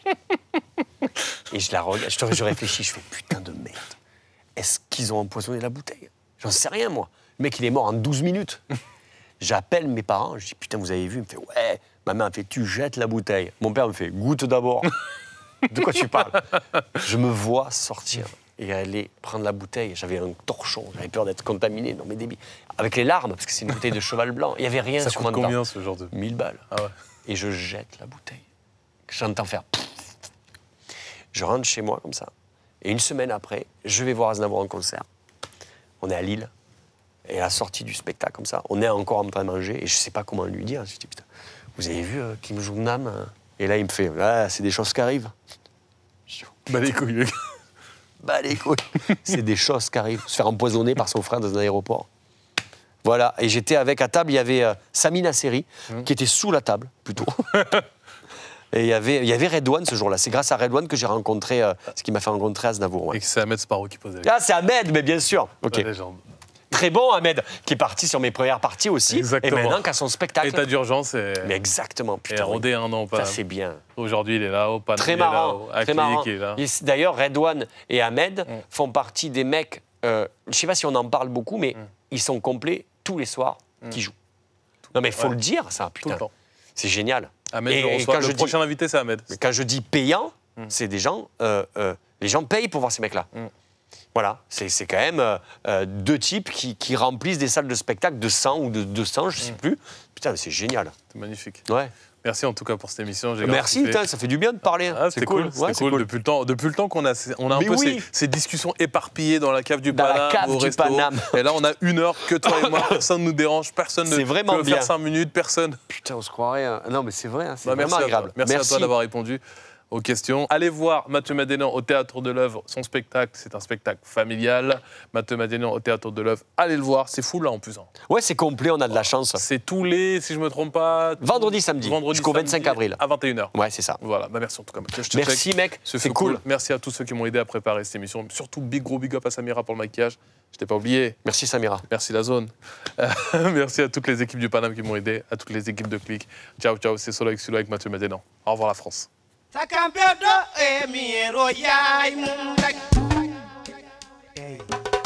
(laughs) et je la regarde, je réfléchis, je fais putain de merde. Est-ce qu'ils ont empoisonné la bouteille J'en sais rien, moi. Le mec, il est mort en 12 minutes. J'appelle mes parents, je dis putain, vous avez vu Il me fait ouais. Ma mère me fait Tu jettes la bouteille. Mon père me fait Goûte d'abord. (laughs) de quoi tu parles Je me vois sortir et aller prendre la bouteille. J'avais un torchon, j'avais peur d'être contaminé. Non, mais débits Avec les larmes, parce que c'est une bouteille de cheval blanc. Il n'y avait rien Ça coûte combien ce genre de. 1000 balles. Ah et je jette la bouteille. J'entends faire. Je rentre chez moi comme ça. Et une semaine après, je vais voir Aznavour en concert. On est à Lille. Et à la sortie du spectacle, comme ça, on est encore en train de manger. Et je ne sais pas comment lui dire. Je dis, putain, vous avez vu euh, Kim Jong-nam euh, Et là, il me fait Ah, c'est des choses qui arrivent. Bah les couilles, (laughs) Bah les couilles. c'est des choses qui arrivent. Se faire empoisonner par son frère dans un aéroport. Voilà. Et j'étais avec, à table, il y avait euh, Samina Seri, hum. qui était sous la table, plutôt. (laughs) Et il y avait, il y avait Redouane ce jour-là. C'est grâce à Redouane que j'ai rencontré, ce qui m'a fait rencontrer Aznavour. Ouais. Et que c'est Ahmed Sparrow qui posait. Ah, c'est Ahmed, mais bien sûr très bon, Ahmed, qui est parti sur mes premières parties aussi. Exactement. Et maintenant, qu'à son spectacle. État d'urgence. Et... Mais exactement. Putain, et rodé un an, pas. Ça, c'est bien. Aujourd'hui, il est là, au panneau. Très marrant. très D'ailleurs, Redouane et Ahmed mm. font partie des mecs. Euh, je ne sais pas si on en parle beaucoup, mais mm. ils sont complets tous les soirs mm. qui jouent. Non, mais il faut le dire, ça, putain. C'est génial. Ahmed, je Quand le prochain invité, c'est Ahmed. Mais quand je dis payant, c'est des gens. Euh, euh, les gens payent pour voir ces mecs-là. Voilà, c'est quand même euh, euh, deux types qui, qui, remplissent des salles de spectacle de 100 ou de 200, je ne sais mm. plus. Putain, mais c'est génial. C'est magnifique. Ouais. Merci en tout cas pour cette émission. Merci, putain, ça fait du bien de parler. Hein. Ah, c'est cool, cool. Depuis le temps, depuis le temps qu'on a, on a un peu ces, discussions éparpillées dans la cave du dans la cave au du resto. Et là, on a une heure que toi et moi, (laughs) personne nous dérange, personne ne vraiment peut bien. faire minutes, personne. Putain, on se croirait. rien hein. Non, mais c'est vrai, hein, c'est bah, vraiment agréable. merci, merci, à toi d'avoir répondu aux questions. Allez voir Mathieu Madénan au Théâtre de l'œuvre, son spectacle, c'est un spectacle familial. Mathieu Madénan au Théâtre de l'œuvre, allez le voir, c'est fou là en plus. Hein. Ouais, c'est complet, on a de la chance. C'est tous les, si je me trompe pas... Vendredi, samedi, vendredi, jusqu'au 25 avril. À 21h. Ouais, c'est ça. Voilà, bah, merci en tout cas merci mec, c'est cool. Merci à tous ceux qui m'ont aidé à préparer cette émission. Surtout big gros big up à Samira pour le maquillage. Je t'ai pas oublié. Merci Samira. Merci la zone. Euh, (laughs) merci à toutes les équipes du Paname qui m'ont aidé, à toutes les équipes de Click. Ciao, ciao, c'est Solo avec Solo avec Mathieu Madénan. Au revoir la France. takambe do e miero yai mum dak. Hey.